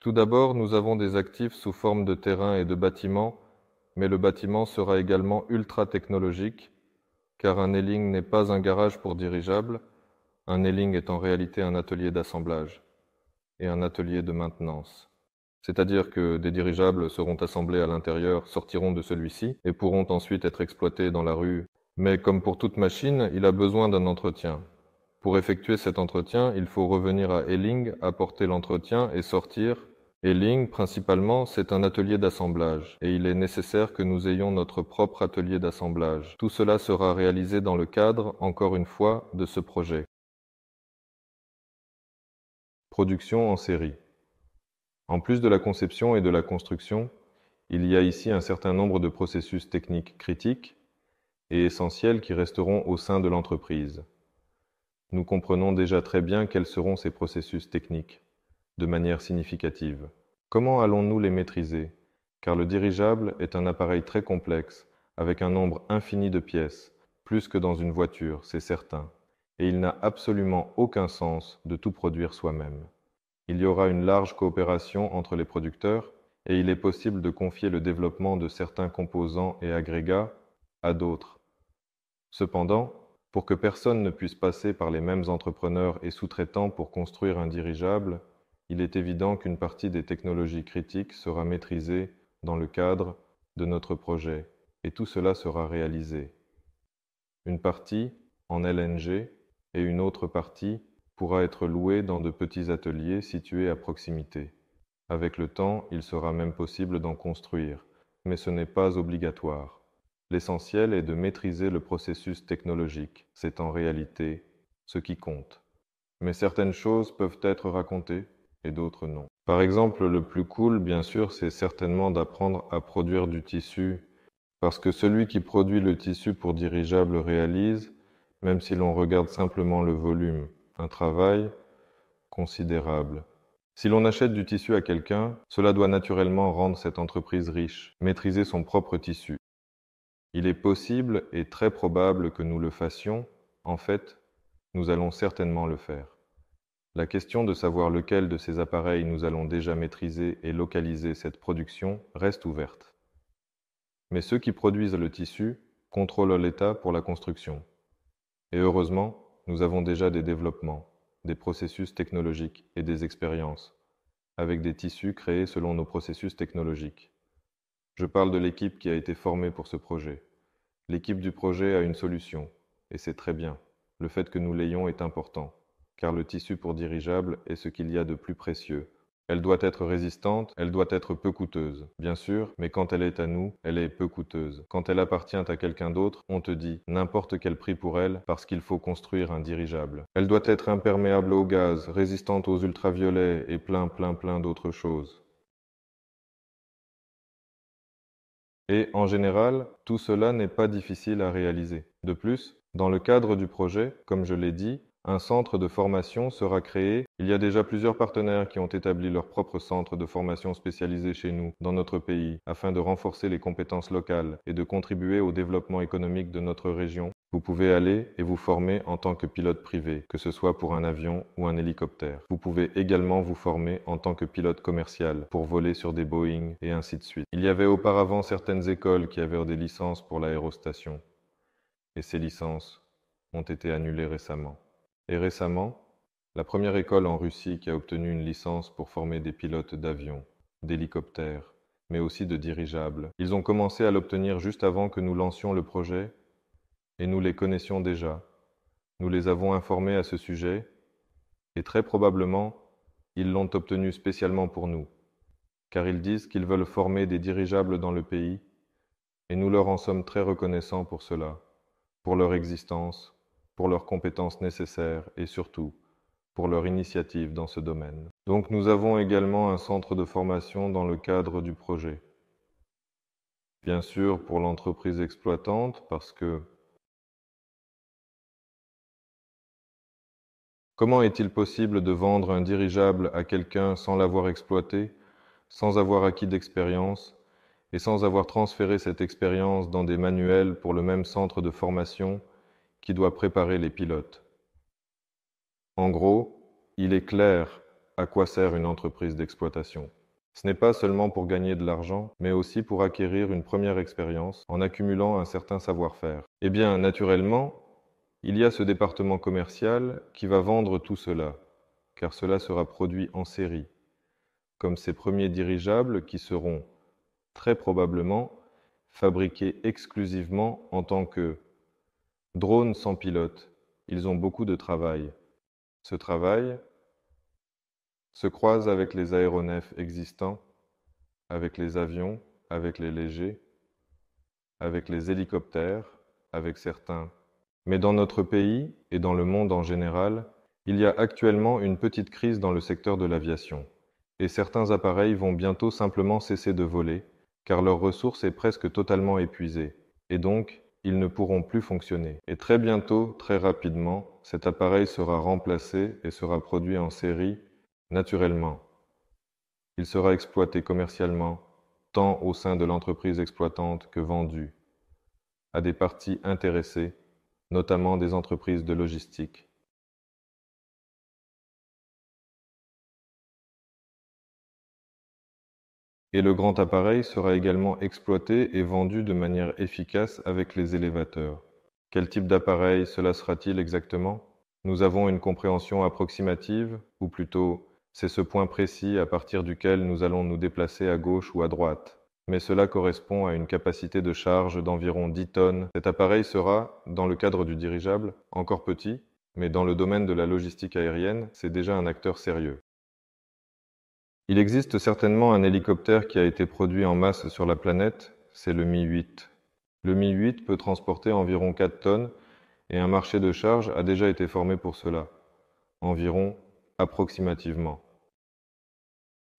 Tout d'abord, nous avons des actifs sous forme de terrain et de bâtiments mais le bâtiment sera également ultra-technologique, car un Elling n'est pas un garage pour dirigeables, un Elling est en réalité un atelier d'assemblage et un atelier de maintenance. C'est-à-dire que des dirigeables seront assemblés à l'intérieur, sortiront de celui-ci et pourront ensuite être exploités dans la rue. Mais comme pour toute machine, il a besoin d'un entretien. Pour effectuer cet entretien, il faut revenir à Elling, apporter l'entretien et sortir, Ling, principalement, c'est un atelier d'assemblage, et il est nécessaire que nous ayons notre propre atelier d'assemblage. Tout cela sera réalisé dans le cadre, encore une fois, de ce projet. Production en série. En plus de la conception et de la construction, il y a ici un certain nombre de processus techniques critiques et essentiels qui resteront au sein de l'entreprise. Nous comprenons déjà très bien quels seront ces processus techniques de manière significative. Comment allons-nous les maîtriser Car le dirigeable est un appareil très complexe, avec un nombre infini de pièces, plus que dans une voiture, c'est certain, et il n'a absolument aucun sens de tout produire soi-même. Il y aura une large coopération entre les producteurs, et il est possible de confier le développement de certains composants et agrégats à d'autres. Cependant, pour que personne ne puisse passer par les mêmes entrepreneurs et sous-traitants pour construire un dirigeable, il est évident qu'une partie des technologies critiques sera maîtrisée dans le cadre de notre projet, et tout cela sera réalisé. Une partie en LNG et une autre partie pourra être louée dans de petits ateliers situés à proximité. Avec le temps, il sera même possible d'en construire, mais ce n'est pas obligatoire. L'essentiel est de maîtriser le processus technologique, c'est en réalité ce qui compte. Mais certaines choses peuvent être racontées, et d'autres non. Par exemple, le plus cool, bien sûr, c'est certainement d'apprendre à produire du tissu, parce que celui qui produit le tissu pour dirigeable réalise, même si l'on regarde simplement le volume, un travail considérable. Si l'on achète du tissu à quelqu'un, cela doit naturellement rendre cette entreprise riche, maîtriser son propre tissu. Il est possible et très probable que nous le fassions, en fait, nous allons certainement le faire. La question de savoir lequel de ces appareils nous allons déjà maîtriser et localiser cette production reste ouverte. Mais ceux qui produisent le tissu contrôlent l'État pour la construction. Et heureusement, nous avons déjà des développements, des processus technologiques et des expériences, avec des tissus créés selon nos processus technologiques. Je parle de l'équipe qui a été formée pour ce projet. L'équipe du projet a une solution, et c'est très bien. Le fait que nous l'ayons est important car le tissu pour dirigeable est ce qu'il y a de plus précieux. Elle doit être résistante, elle doit être peu coûteuse, bien sûr, mais quand elle est à nous, elle est peu coûteuse. Quand elle appartient à quelqu'un d'autre, on te dit n'importe quel prix pour elle, parce qu'il faut construire un dirigeable. Elle doit être imperméable au gaz, résistante aux ultraviolets et plein plein plein d'autres choses. Et en général, tout cela n'est pas difficile à réaliser. De plus, dans le cadre du projet, comme je l'ai dit, un centre de formation sera créé. Il y a déjà plusieurs partenaires qui ont établi leur propre centre de formation spécialisé chez nous, dans notre pays, afin de renforcer les compétences locales et de contribuer au développement économique de notre région. Vous pouvez aller et vous former en tant que pilote privé, que ce soit pour un avion ou un hélicoptère. Vous pouvez également vous former en tant que pilote commercial, pour voler sur des Boeing et ainsi de suite. Il y avait auparavant certaines écoles qui avaient des licences pour l'aérostation. Et ces licences ont été annulées récemment. Et récemment, la première école en Russie qui a obtenu une licence pour former des pilotes d'avions, d'hélicoptères, mais aussi de dirigeables. Ils ont commencé à l'obtenir juste avant que nous lancions le projet, et nous les connaissions déjà. Nous les avons informés à ce sujet, et très probablement, ils l'ont obtenu spécialement pour nous, car ils disent qu'ils veulent former des dirigeables dans le pays, et nous leur en sommes très reconnaissants pour cela, pour leur existence, pour leurs compétences nécessaires et surtout pour leur initiative dans ce domaine. Donc nous avons également un centre de formation dans le cadre du projet. Bien sûr pour l'entreprise exploitante parce que Comment est-il possible de vendre un dirigeable à quelqu'un sans l'avoir exploité, sans avoir acquis d'expérience et sans avoir transféré cette expérience dans des manuels pour le même centre de formation qui doit préparer les pilotes. En gros, il est clair à quoi sert une entreprise d'exploitation. Ce n'est pas seulement pour gagner de l'argent, mais aussi pour acquérir une première expérience en accumulant un certain savoir-faire. Eh bien, naturellement, il y a ce département commercial qui va vendre tout cela, car cela sera produit en série, comme ces premiers dirigeables qui seront, très probablement, fabriqués exclusivement en tant que Drones sans pilote, ils ont beaucoup de travail. Ce travail se croise avec les aéronefs existants, avec les avions, avec les légers, avec les hélicoptères, avec certains. Mais dans notre pays et dans le monde en général, il y a actuellement une petite crise dans le secteur de l'aviation, et certains appareils vont bientôt simplement cesser de voler, car leur ressource est presque totalement épuisée, et donc ils ne pourront plus fonctionner. Et très bientôt, très rapidement, cet appareil sera remplacé et sera produit en série naturellement. Il sera exploité commercialement, tant au sein de l'entreprise exploitante que vendu, à des parties intéressées, notamment des entreprises de logistique. Et le grand appareil sera également exploité et vendu de manière efficace avec les élévateurs. Quel type d'appareil cela sera-t-il exactement Nous avons une compréhension approximative, ou plutôt, c'est ce point précis à partir duquel nous allons nous déplacer à gauche ou à droite. Mais cela correspond à une capacité de charge d'environ 10 tonnes. Cet appareil sera, dans le cadre du dirigeable, encore petit, mais dans le domaine de la logistique aérienne, c'est déjà un acteur sérieux. Il existe certainement un hélicoptère qui a été produit en masse sur la planète, c'est le Mi-8. Le Mi-8 peut transporter environ 4 tonnes et un marché de charge a déjà été formé pour cela, environ approximativement.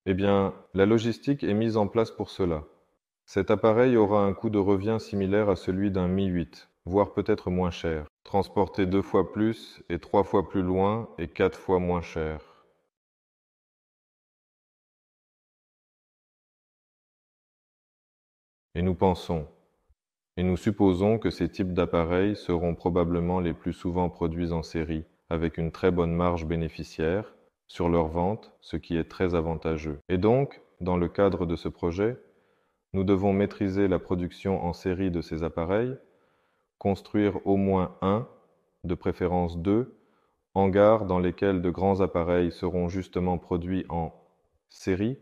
Eh bien, la logistique est mise en place pour cela. Cet appareil aura un coût de revient similaire à celui d'un Mi-8, voire peut-être moins cher, transporté deux fois plus et trois fois plus loin et quatre fois moins cher. Et nous pensons, et nous supposons que ces types d'appareils seront probablement les plus souvent produits en série, avec une très bonne marge bénéficiaire, sur leur vente, ce qui est très avantageux. Et donc, dans le cadre de ce projet, nous devons maîtriser la production en série de ces appareils, construire au moins un, de préférence deux, hangars dans lesquels de grands appareils seront justement produits en série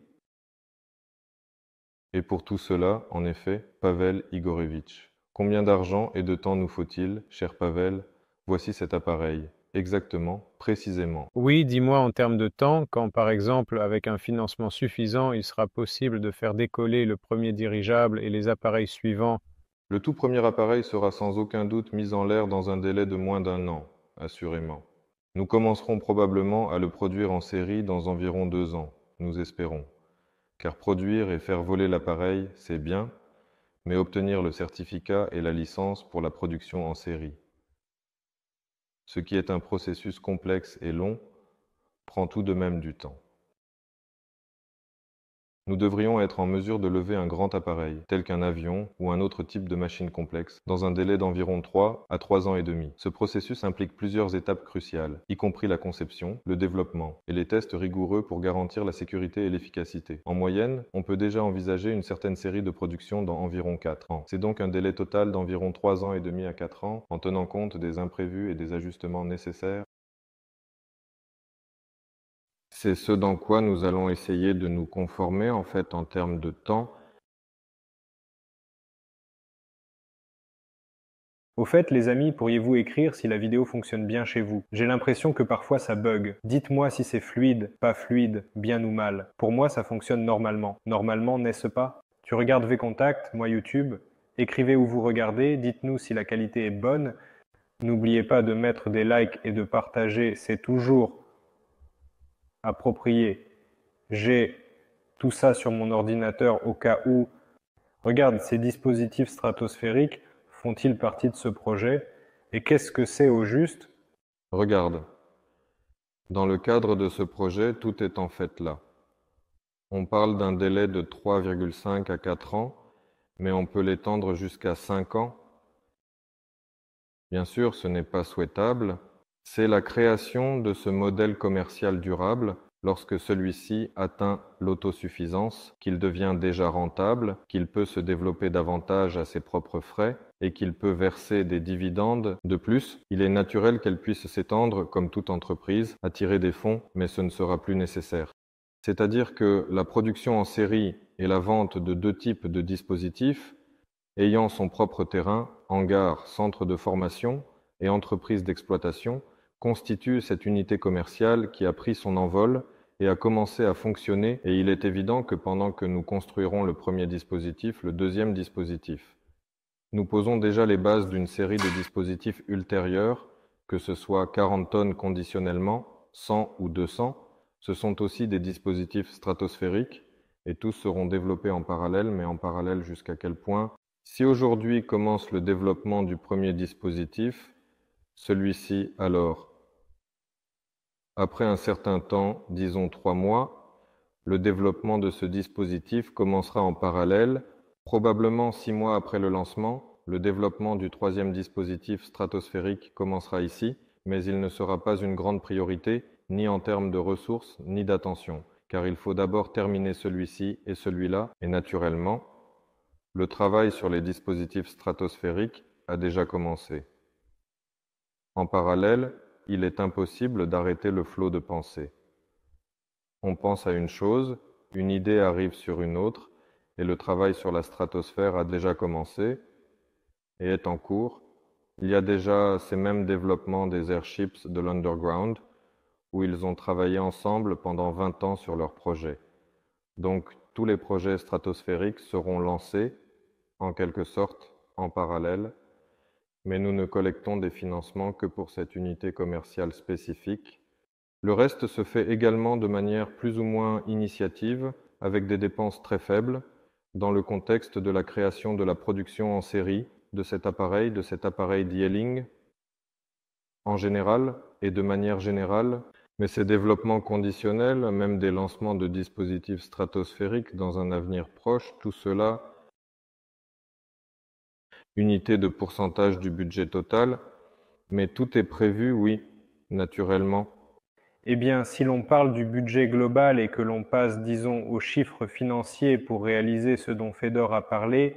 et pour tout cela, en effet, Pavel Igorevitch. Combien d'argent et de temps nous faut-il, cher Pavel Voici cet appareil. Exactement, précisément. Oui, dis-moi en termes de temps, quand par exemple, avec un financement suffisant, il sera possible de faire décoller le premier dirigeable et les appareils suivants. Le tout premier appareil sera sans aucun doute mis en l'air dans un délai de moins d'un an, assurément. Nous commencerons probablement à le produire en série dans environ deux ans, nous espérons car produire et faire voler l'appareil, c'est bien, mais obtenir le certificat et la licence pour la production en série. Ce qui est un processus complexe et long, prend tout de même du temps. Nous devrions être en mesure de lever un grand appareil, tel qu'un avion ou un autre type de machine complexe, dans un délai d'environ 3 à 3 ans et demi. Ce processus implique plusieurs étapes cruciales, y compris la conception, le développement et les tests rigoureux pour garantir la sécurité et l'efficacité. En moyenne, on peut déjà envisager une certaine série de production dans environ 4 ans. C'est donc un délai total d'environ 3 ans et demi à 4 ans, en tenant compte des imprévus et des ajustements nécessaires c'est ce dans quoi nous allons essayer de nous conformer en fait en termes de temps. Au fait, les amis, pourriez-vous écrire si la vidéo fonctionne bien chez vous J'ai l'impression que parfois ça bug. Dites-moi si c'est fluide, pas fluide, bien ou mal. Pour moi, ça fonctionne normalement. Normalement, n'est-ce pas Tu regardes V-Contact, moi YouTube. Écrivez où vous regardez, dites-nous si la qualité est bonne. N'oubliez pas de mettre des likes et de partager, c'est toujours approprié. J'ai tout ça sur mon ordinateur au cas où. Regarde, ces dispositifs stratosphériques font-ils partie de ce projet Et qu'est-ce que c'est au juste Regarde. Dans le cadre de ce projet, tout est en fait là. On parle d'un délai de 3,5 à 4 ans, mais on peut l'étendre jusqu'à 5 ans. Bien sûr, ce n'est pas souhaitable, c'est la création de ce modèle commercial durable lorsque celui-ci atteint l'autosuffisance, qu'il devient déjà rentable, qu'il peut se développer davantage à ses propres frais et qu'il peut verser des dividendes. De plus, il est naturel qu'elle puisse s'étendre, comme toute entreprise, à tirer des fonds, mais ce ne sera plus nécessaire. C'est-à-dire que la production en série et la vente de deux types de dispositifs, ayant son propre terrain, hangar, centre de formation et entreprise d'exploitation, constitue cette unité commerciale qui a pris son envol et a commencé à fonctionner et il est évident que pendant que nous construirons le premier dispositif, le deuxième dispositif. Nous posons déjà les bases d'une série de dispositifs ultérieurs, que ce soit 40 tonnes conditionnellement, 100 ou 200, ce sont aussi des dispositifs stratosphériques et tous seront développés en parallèle, mais en parallèle jusqu'à quel point Si aujourd'hui commence le développement du premier dispositif, celui-ci alors après un certain temps, disons trois mois, le développement de ce dispositif commencera en parallèle, probablement six mois après le lancement, le développement du troisième dispositif stratosphérique commencera ici, mais il ne sera pas une grande priorité, ni en termes de ressources, ni d'attention, car il faut d'abord terminer celui-ci et celui-là, et naturellement, le travail sur les dispositifs stratosphériques a déjà commencé. En parallèle, il est impossible d'arrêter le flot de pensée. On pense à une chose, une idée arrive sur une autre, et le travail sur la stratosphère a déjà commencé et est en cours. Il y a déjà ces mêmes développements des airships de l'underground, où ils ont travaillé ensemble pendant 20 ans sur leur projet. Donc tous les projets stratosphériques seront lancés, en quelque sorte, en parallèle, mais nous ne collectons des financements que pour cette unité commerciale spécifique. Le reste se fait également de manière plus ou moins initiative, avec des dépenses très faibles, dans le contexte de la création de la production en série de cet appareil, de cet appareil d'Yelling, en général et de manière générale, mais ces développements conditionnels, même des lancements de dispositifs stratosphériques dans un avenir proche, tout cela unité de pourcentage du budget total, mais tout est prévu, oui, naturellement. Eh bien, si l'on parle du budget global et que l'on passe, disons, aux chiffres financiers pour réaliser ce dont Fedor a parlé,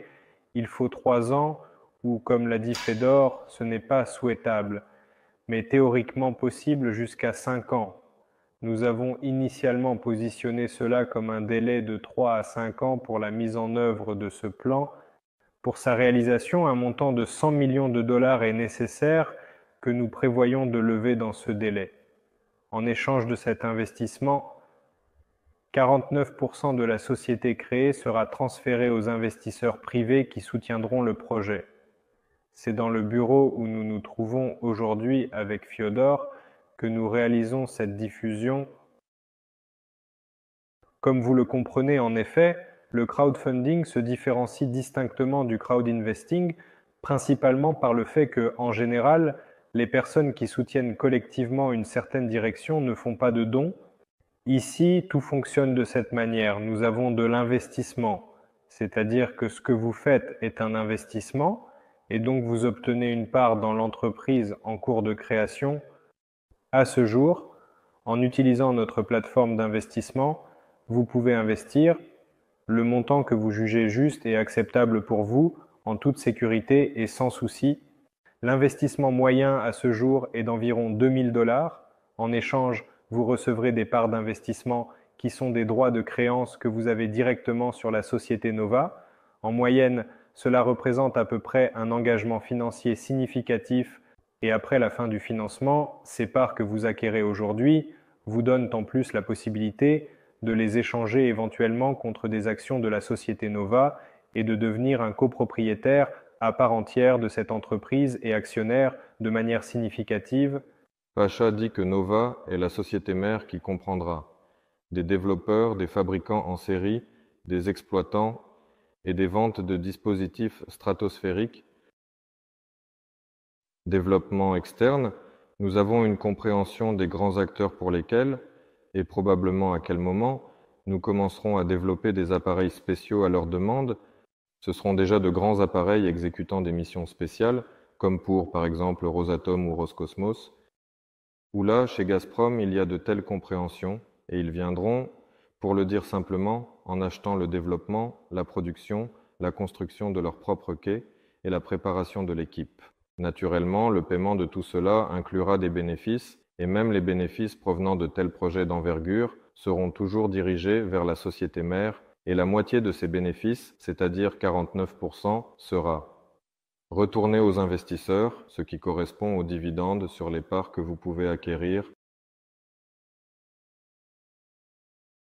il faut trois ans, ou comme l'a dit Fedor, ce n'est pas souhaitable, mais théoriquement possible jusqu'à cinq ans. Nous avons initialement positionné cela comme un délai de trois à cinq ans pour la mise en œuvre de ce plan, pour sa réalisation, un montant de 100 millions de dollars est nécessaire que nous prévoyons de lever dans ce délai. En échange de cet investissement, 49% de la société créée sera transférée aux investisseurs privés qui soutiendront le projet. C'est dans le bureau où nous nous trouvons aujourd'hui avec Fiodor que nous réalisons cette diffusion. Comme vous le comprenez en effet, le crowdfunding se différencie distinctement du crowd investing, principalement par le fait que, en général, les personnes qui soutiennent collectivement une certaine direction ne font pas de dons. Ici, tout fonctionne de cette manière. Nous avons de l'investissement, c'est-à-dire que ce que vous faites est un investissement, et donc vous obtenez une part dans l'entreprise en cours de création. À ce jour, en utilisant notre plateforme d'investissement, vous pouvez investir le montant que vous jugez juste et acceptable pour vous, en toute sécurité et sans souci. L'investissement moyen à ce jour est d'environ 2000 dollars. En échange, vous recevrez des parts d'investissement qui sont des droits de créance que vous avez directement sur la société Nova. En moyenne, cela représente à peu près un engagement financier significatif et après la fin du financement, ces parts que vous acquérez aujourd'hui vous donnent en plus la possibilité de les échanger éventuellement contre des actions de la société Nova et de devenir un copropriétaire à part entière de cette entreprise et actionnaire de manière significative. Pacha dit que Nova est la société mère qui comprendra des développeurs, des fabricants en série, des exploitants et des ventes de dispositifs stratosphériques. Développement externe, nous avons une compréhension des grands acteurs pour lesquels, et probablement à quel moment, nous commencerons à développer des appareils spéciaux à leur demande. Ce seront déjà de grands appareils exécutant des missions spéciales, comme pour, par exemple, Rosatom ou Roscosmos, où là, chez Gazprom, il y a de telles compréhensions, et ils viendront, pour le dire simplement, en achetant le développement, la production, la construction de leur propre quai et la préparation de l'équipe. Naturellement, le paiement de tout cela inclura des bénéfices, et même les bénéfices provenant de tels projets d'envergure seront toujours dirigés vers la société mère et la moitié de ces bénéfices, c'est-à-dire 49%, sera retournée aux investisseurs, ce qui correspond aux dividendes sur les parts que vous pouvez acquérir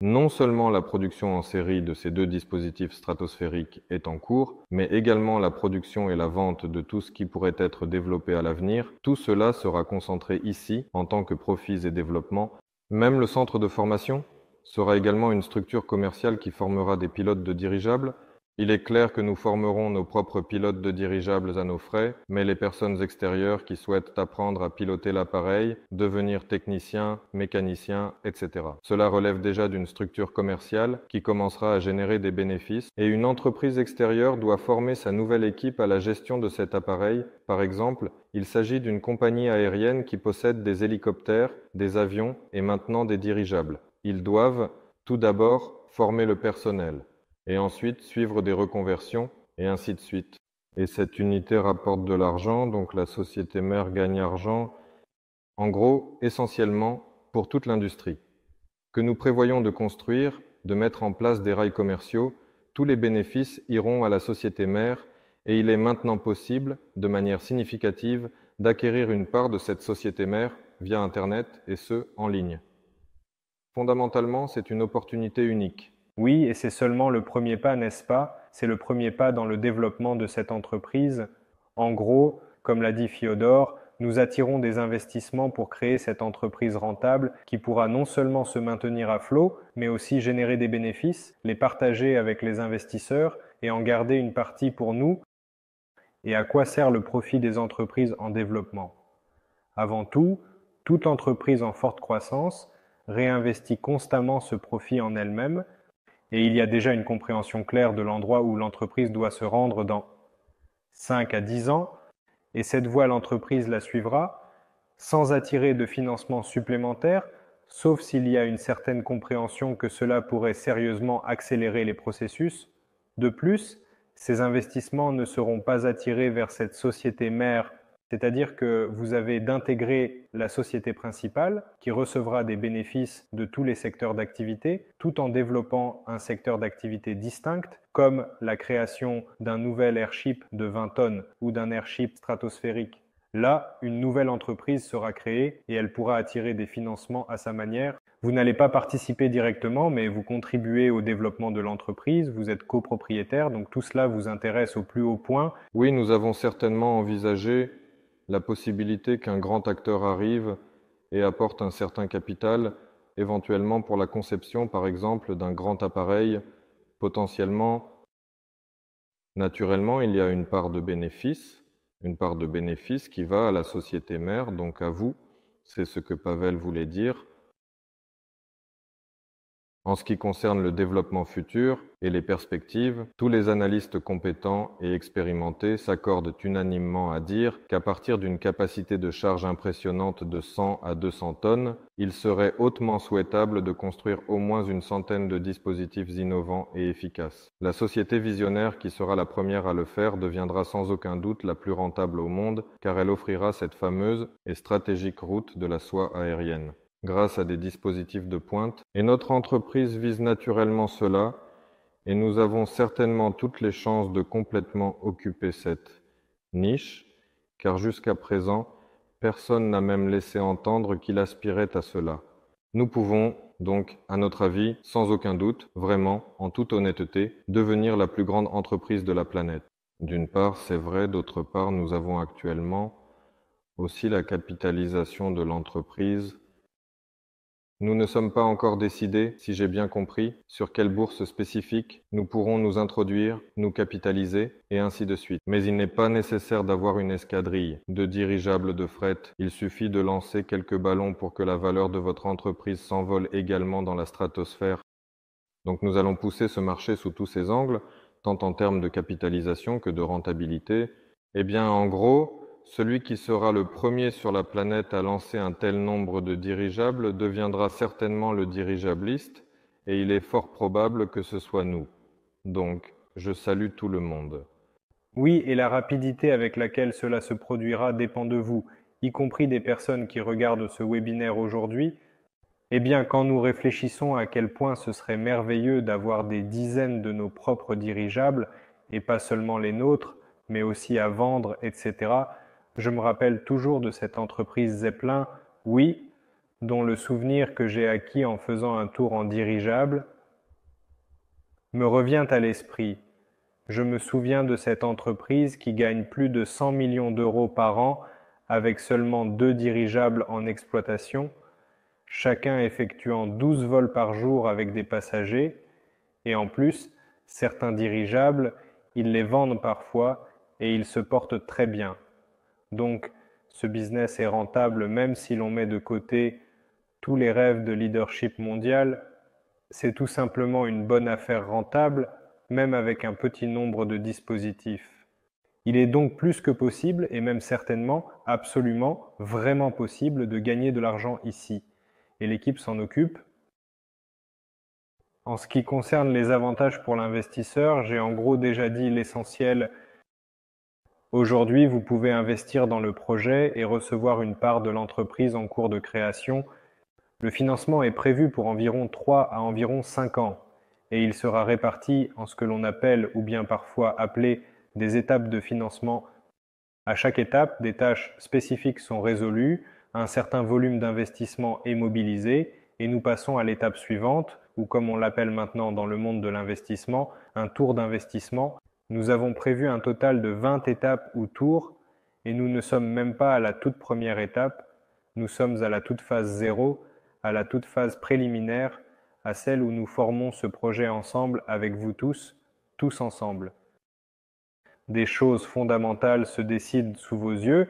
Non seulement la production en série de ces deux dispositifs stratosphériques est en cours, mais également la production et la vente de tout ce qui pourrait être développé à l'avenir, tout cela sera concentré ici en tant que profits et développement. Même le centre de formation sera également une structure commerciale qui formera des pilotes de dirigeables, il est clair que nous formerons nos propres pilotes de dirigeables à nos frais, mais les personnes extérieures qui souhaitent apprendre à piloter l'appareil, devenir techniciens, mécaniciens, etc. Cela relève déjà d'une structure commerciale qui commencera à générer des bénéfices et une entreprise extérieure doit former sa nouvelle équipe à la gestion de cet appareil. Par exemple, il s'agit d'une compagnie aérienne qui possède des hélicoptères, des avions et maintenant des dirigeables. Ils doivent, tout d'abord, former le personnel et ensuite suivre des reconversions, et ainsi de suite. Et cette unité rapporte de l'argent, donc la société mère gagne argent, en gros, essentiellement pour toute l'industrie. Que nous prévoyons de construire, de mettre en place des rails commerciaux, tous les bénéfices iront à la société mère et il est maintenant possible, de manière significative, d'acquérir une part de cette société mère via Internet et ce, en ligne. Fondamentalement, c'est une opportunité unique. Oui, et c'est seulement le premier pas, n'est-ce pas C'est le premier pas dans le développement de cette entreprise. En gros, comme l'a dit Fiodor, nous attirons des investissements pour créer cette entreprise rentable qui pourra non seulement se maintenir à flot, mais aussi générer des bénéfices, les partager avec les investisseurs et en garder une partie pour nous. Et à quoi sert le profit des entreprises en développement Avant tout, toute entreprise en forte croissance réinvestit constamment ce profit en elle-même et il y a déjà une compréhension claire de l'endroit où l'entreprise doit se rendre dans 5 à 10 ans, et cette voie l'entreprise la suivra sans attirer de financement supplémentaire, sauf s'il y a une certaine compréhension que cela pourrait sérieusement accélérer les processus. De plus, ces investissements ne seront pas attirés vers cette société mère c'est-à-dire que vous avez d'intégrer la société principale qui recevra des bénéfices de tous les secteurs d'activité tout en développant un secteur d'activité distinct comme la création d'un nouvel airship de 20 tonnes ou d'un airship stratosphérique. Là, une nouvelle entreprise sera créée et elle pourra attirer des financements à sa manière. Vous n'allez pas participer directement, mais vous contribuez au développement de l'entreprise, vous êtes copropriétaire, donc tout cela vous intéresse au plus haut point. Oui, nous avons certainement envisagé la possibilité qu'un grand acteur arrive et apporte un certain capital, éventuellement pour la conception, par exemple, d'un grand appareil, potentiellement. Naturellement, il y a une part de bénéfice, une part de bénéfice qui va à la société mère, donc à vous. C'est ce que Pavel voulait dire. En ce qui concerne le développement futur et les perspectives, tous les analystes compétents et expérimentés s'accordent unanimement à dire qu'à partir d'une capacité de charge impressionnante de 100 à 200 tonnes, il serait hautement souhaitable de construire au moins une centaine de dispositifs innovants et efficaces. La société visionnaire qui sera la première à le faire deviendra sans aucun doute la plus rentable au monde car elle offrira cette fameuse et stratégique route de la soie aérienne grâce à des dispositifs de pointe, et notre entreprise vise naturellement cela, et nous avons certainement toutes les chances de complètement occuper cette niche, car jusqu'à présent, personne n'a même laissé entendre qu'il aspirait à cela. Nous pouvons donc, à notre avis, sans aucun doute, vraiment, en toute honnêteté, devenir la plus grande entreprise de la planète. D'une part, c'est vrai, d'autre part, nous avons actuellement aussi la capitalisation de l'entreprise nous ne sommes pas encore décidés, si j'ai bien compris, sur quelle bourse spécifique nous pourrons nous introduire, nous capitaliser, et ainsi de suite. Mais il n'est pas nécessaire d'avoir une escadrille de dirigeables de fret. Il suffit de lancer quelques ballons pour que la valeur de votre entreprise s'envole également dans la stratosphère. Donc nous allons pousser ce marché sous tous ses angles, tant en termes de capitalisation que de rentabilité. Eh bien, en gros, celui qui sera le premier sur la planète à lancer un tel nombre de dirigeables deviendra certainement le dirigeabliste, et il est fort probable que ce soit nous. Donc, je salue tout le monde. Oui, et la rapidité avec laquelle cela se produira dépend de vous, y compris des personnes qui regardent ce webinaire aujourd'hui. Eh bien, quand nous réfléchissons à quel point ce serait merveilleux d'avoir des dizaines de nos propres dirigeables, et pas seulement les nôtres, mais aussi à vendre, etc., je me rappelle toujours de cette entreprise Zeppelin, oui, dont le souvenir que j'ai acquis en faisant un tour en dirigeable me revient à l'esprit. Je me souviens de cette entreprise qui gagne plus de 100 millions d'euros par an avec seulement deux dirigeables en exploitation, chacun effectuant 12 vols par jour avec des passagers, et en plus, certains dirigeables, ils les vendent parfois et ils se portent très bien. Donc, ce business est rentable même si l'on met de côté tous les rêves de leadership mondial. C'est tout simplement une bonne affaire rentable, même avec un petit nombre de dispositifs. Il est donc plus que possible, et même certainement, absolument, vraiment possible de gagner de l'argent ici. Et l'équipe s'en occupe. En ce qui concerne les avantages pour l'investisseur, j'ai en gros déjà dit l'essentiel Aujourd'hui, vous pouvez investir dans le projet et recevoir une part de l'entreprise en cours de création. Le financement est prévu pour environ 3 à environ 5 ans et il sera réparti en ce que l'on appelle ou bien parfois appelé des étapes de financement. À chaque étape, des tâches spécifiques sont résolues, un certain volume d'investissement est mobilisé et nous passons à l'étape suivante, ou comme on l'appelle maintenant dans le monde de l'investissement, un tour d'investissement nous avons prévu un total de 20 étapes ou tours et nous ne sommes même pas à la toute première étape, nous sommes à la toute phase zéro, à la toute phase préliminaire, à celle où nous formons ce projet ensemble avec vous tous, tous ensemble. Des choses fondamentales se décident sous vos yeux,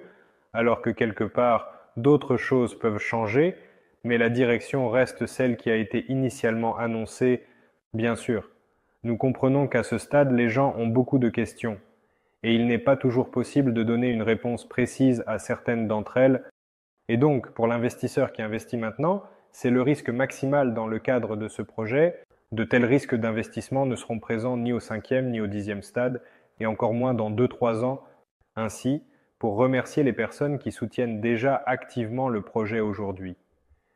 alors que quelque part d'autres choses peuvent changer, mais la direction reste celle qui a été initialement annoncée, bien sûr. Nous comprenons qu'à ce stade, les gens ont beaucoup de questions, et il n'est pas toujours possible de donner une réponse précise à certaines d'entre elles. Et donc, pour l'investisseur qui investit maintenant, c'est le risque maximal dans le cadre de ce projet. De tels risques d'investissement ne seront présents ni au cinquième ni au dixième stade, et encore moins dans 2-3 ans. Ainsi, pour remercier les personnes qui soutiennent déjà activement le projet aujourd'hui.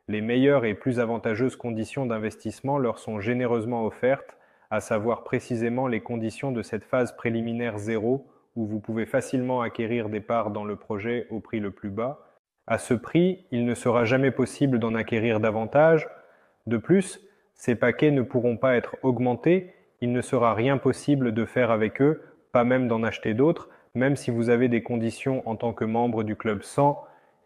Les meilleures et plus avantageuses conditions d'investissement leur sont généreusement offertes à savoir précisément les conditions de cette phase préliminaire zéro où vous pouvez facilement acquérir des parts dans le projet au prix le plus bas. À ce prix, il ne sera jamais possible d'en acquérir davantage. De plus, ces paquets ne pourront pas être augmentés, il ne sera rien possible de faire avec eux, pas même d'en acheter d'autres, même si vous avez des conditions en tant que membre du club 100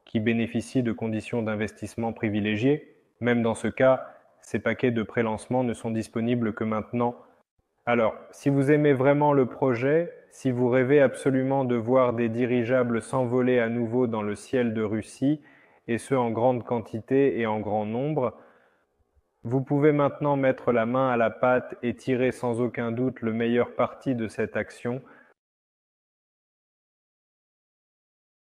qui bénéficient de conditions d'investissement privilégiées. Même dans ce cas, ces paquets de pré-lancement ne sont disponibles que maintenant. Alors, si vous aimez vraiment le projet, si vous rêvez absolument de voir des dirigeables s'envoler à nouveau dans le ciel de Russie, et ce en grande quantité et en grand nombre, vous pouvez maintenant mettre la main à la pâte et tirer sans aucun doute le meilleur parti de cette action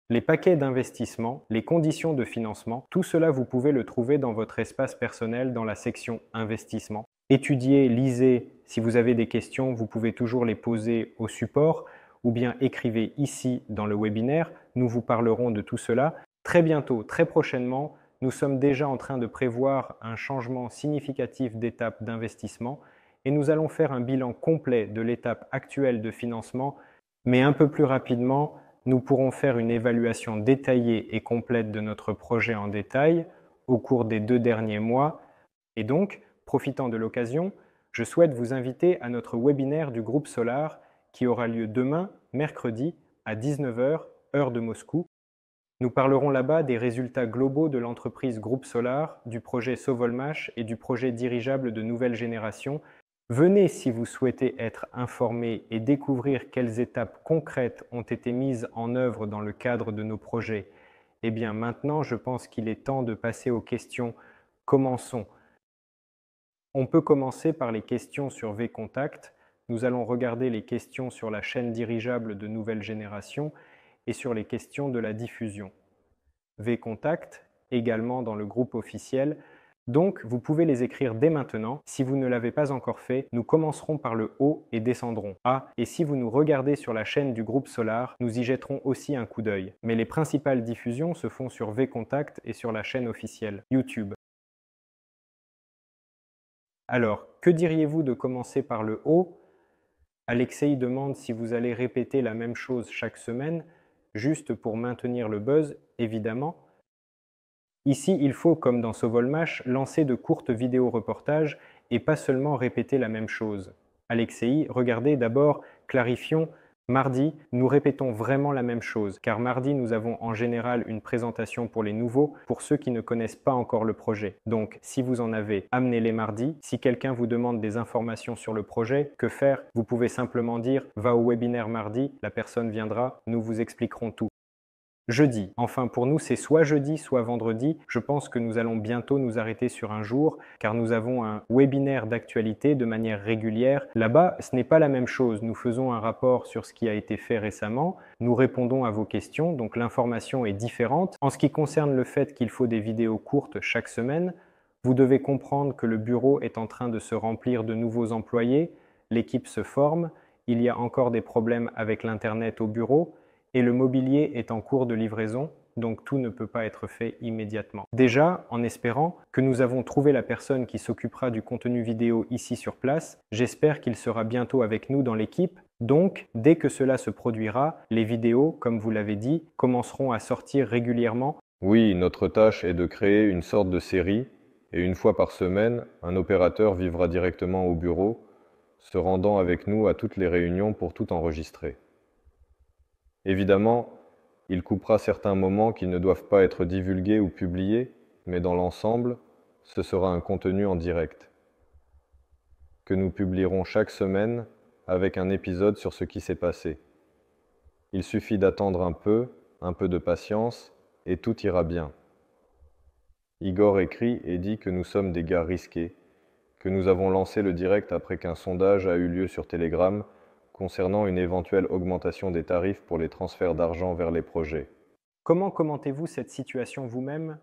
Les paquets d'investissement, les conditions de financement, tout cela vous pouvez le trouver dans votre espace personnel dans la section investissement. Étudiez, lisez, si vous avez des questions, vous pouvez toujours les poser au support ou bien écrivez ici dans le webinaire, nous vous parlerons de tout cela. Très bientôt, très prochainement, nous sommes déjà en train de prévoir un changement significatif d'étape d'investissement et nous allons faire un bilan complet de l'étape actuelle de financement, mais un peu plus rapidement nous pourrons faire une évaluation détaillée et complète de notre projet en détail au cours des deux derniers mois. Et donc, profitant de l'occasion, je souhaite vous inviter à notre webinaire du groupe Solar qui aura lieu demain, mercredi, à 19h, heure de Moscou. Nous parlerons là-bas des résultats globaux de l'entreprise Groupe Solar, du projet Sovolmash et du projet dirigeable de nouvelle génération Venez si vous souhaitez être informé et découvrir quelles étapes concrètes ont été mises en œuvre dans le cadre de nos projets. Eh bien maintenant, je pense qu'il est temps de passer aux questions. Commençons. On peut commencer par les questions sur V-Contact. Nous allons regarder les questions sur la chaîne dirigeable de nouvelle génération et sur les questions de la diffusion. V-Contact, également dans le groupe officiel, donc, vous pouvez les écrire dès maintenant. Si vous ne l'avez pas encore fait, nous commencerons par le haut et descendrons. Ah, et si vous nous regardez sur la chaîne du groupe Solar, nous y jetterons aussi un coup d'œil. Mais les principales diffusions se font sur V Contact et sur la chaîne officielle, YouTube. Alors, que diriez-vous de commencer par le haut Alexei demande si vous allez répéter la même chose chaque semaine, juste pour maintenir le buzz, évidemment. Ici, il faut, comme dans Sovolmash, lancer de courtes vidéos-reportages et pas seulement répéter la même chose. Alexei, regardez d'abord, clarifions, mardi, nous répétons vraiment la même chose, car mardi, nous avons en général une présentation pour les nouveaux, pour ceux qui ne connaissent pas encore le projet. Donc, si vous en avez, amenez-les mardi. Si quelqu'un vous demande des informations sur le projet, que faire Vous pouvez simplement dire, va au webinaire mardi, la personne viendra, nous vous expliquerons tout jeudi. Enfin, pour nous, c'est soit jeudi, soit vendredi. Je pense que nous allons bientôt nous arrêter sur un jour, car nous avons un webinaire d'actualité de manière régulière. Là-bas, ce n'est pas la même chose. Nous faisons un rapport sur ce qui a été fait récemment, nous répondons à vos questions, donc l'information est différente. En ce qui concerne le fait qu'il faut des vidéos courtes chaque semaine, vous devez comprendre que le bureau est en train de se remplir de nouveaux employés, l'équipe se forme, il y a encore des problèmes avec l'Internet au bureau, et le mobilier est en cours de livraison, donc tout ne peut pas être fait immédiatement. Déjà, en espérant que nous avons trouvé la personne qui s'occupera du contenu vidéo ici sur place, j'espère qu'il sera bientôt avec nous dans l'équipe. Donc, dès que cela se produira, les vidéos, comme vous l'avez dit, commenceront à sortir régulièrement. Oui, notre tâche est de créer une sorte de série, et une fois par semaine, un opérateur vivra directement au bureau, se rendant avec nous à toutes les réunions pour tout enregistrer. Évidemment, il coupera certains moments qui ne doivent pas être divulgués ou publiés, mais dans l'ensemble, ce sera un contenu en direct que nous publierons chaque semaine avec un épisode sur ce qui s'est passé. Il suffit d'attendre un peu, un peu de patience, et tout ira bien. Igor écrit et dit que nous sommes des gars risqués, que nous avons lancé le direct après qu'un sondage a eu lieu sur Telegram concernant une éventuelle augmentation des tarifs pour les transferts d'argent vers les projets. Comment commentez-vous cette situation vous-même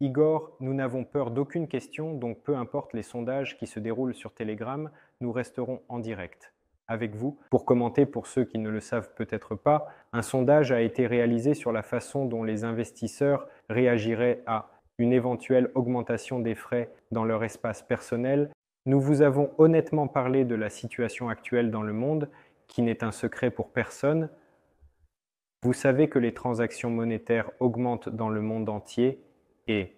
Igor, nous n'avons peur d'aucune question, donc peu importe les sondages qui se déroulent sur Telegram, nous resterons en direct avec vous. Pour commenter, pour ceux qui ne le savent peut-être pas, un sondage a été réalisé sur la façon dont les investisseurs réagiraient à une éventuelle augmentation des frais dans leur espace personnel nous vous avons honnêtement parlé de la situation actuelle dans le monde, qui n'est un secret pour personne. Vous savez que les transactions monétaires augmentent dans le monde entier et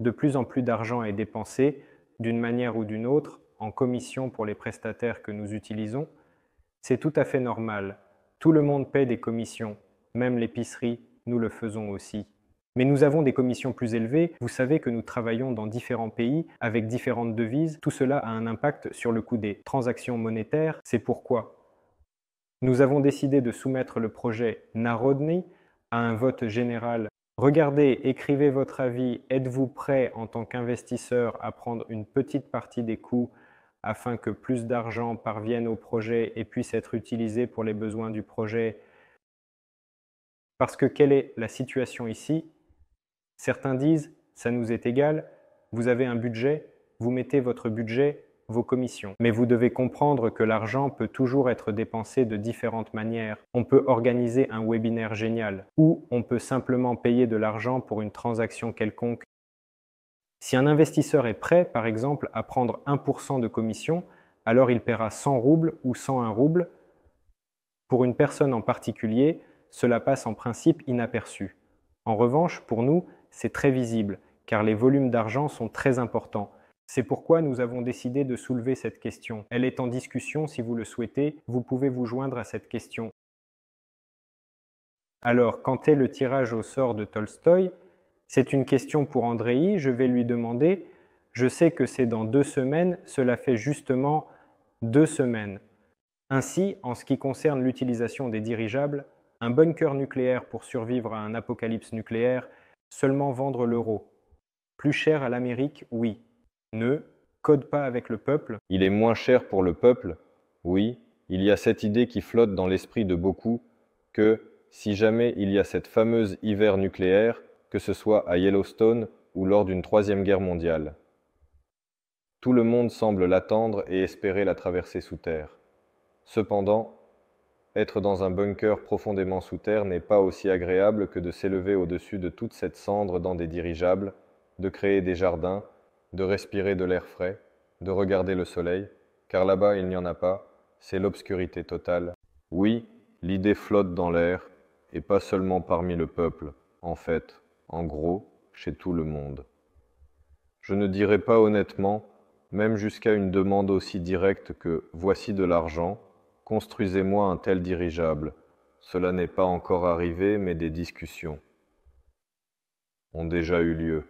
de plus en plus d'argent est dépensé, d'une manière ou d'une autre, en commission pour les prestataires que nous utilisons. C'est tout à fait normal. Tout le monde paie des commissions, même l'épicerie, nous le faisons aussi. Mais nous avons des commissions plus élevées. Vous savez que nous travaillons dans différents pays avec différentes devises. Tout cela a un impact sur le coût des transactions monétaires. C'est pourquoi nous avons décidé de soumettre le projet Narodny à un vote général. Regardez, écrivez votre avis. Êtes-vous prêt en tant qu'investisseur à prendre une petite partie des coûts afin que plus d'argent parvienne au projet et puisse être utilisé pour les besoins du projet Parce que quelle est la situation ici Certains disent, ça nous est égal, vous avez un budget, vous mettez votre budget, vos commissions. Mais vous devez comprendre que l'argent peut toujours être dépensé de différentes manières. On peut organiser un webinaire génial, ou on peut simplement payer de l'argent pour une transaction quelconque. Si un investisseur est prêt, par exemple, à prendre 1% de commission, alors il paiera 100 roubles ou 101 roubles. Pour une personne en particulier, cela passe en principe inaperçu. En revanche, pour nous, c'est très visible, car les volumes d'argent sont très importants. C'est pourquoi nous avons décidé de soulever cette question. Elle est en discussion, si vous le souhaitez, vous pouvez vous joindre à cette question. Alors, quand est le tirage au sort de Tolstoï C'est une question pour Andrei, je vais lui demander. Je sais que c'est dans deux semaines, cela fait justement deux semaines. Ainsi, en ce qui concerne l'utilisation des dirigeables, un bunker nucléaire pour survivre à un apocalypse nucléaire, Seulement vendre l'euro. Plus cher à l'Amérique, oui. Ne code pas avec le peuple. Il est moins cher pour le peuple, oui. Il y a cette idée qui flotte dans l'esprit de beaucoup que, si jamais il y a cette fameuse hiver nucléaire, que ce soit à Yellowstone ou lors d'une troisième guerre mondiale. Tout le monde semble l'attendre et espérer la traverser sous terre. Cependant, être dans un bunker profondément sous terre n'est pas aussi agréable que de s'élever au-dessus de toute cette cendre dans des dirigeables, de créer des jardins, de respirer de l'air frais, de regarder le soleil, car là-bas il n'y en a pas, c'est l'obscurité totale. Oui, l'idée flotte dans l'air, et pas seulement parmi le peuple, en fait, en gros, chez tout le monde. Je ne dirais pas honnêtement, même jusqu'à une demande aussi directe que voici de l'argent, Construisez-moi un tel dirigeable. Cela n'est pas encore arrivé, mais des discussions ont déjà eu lieu.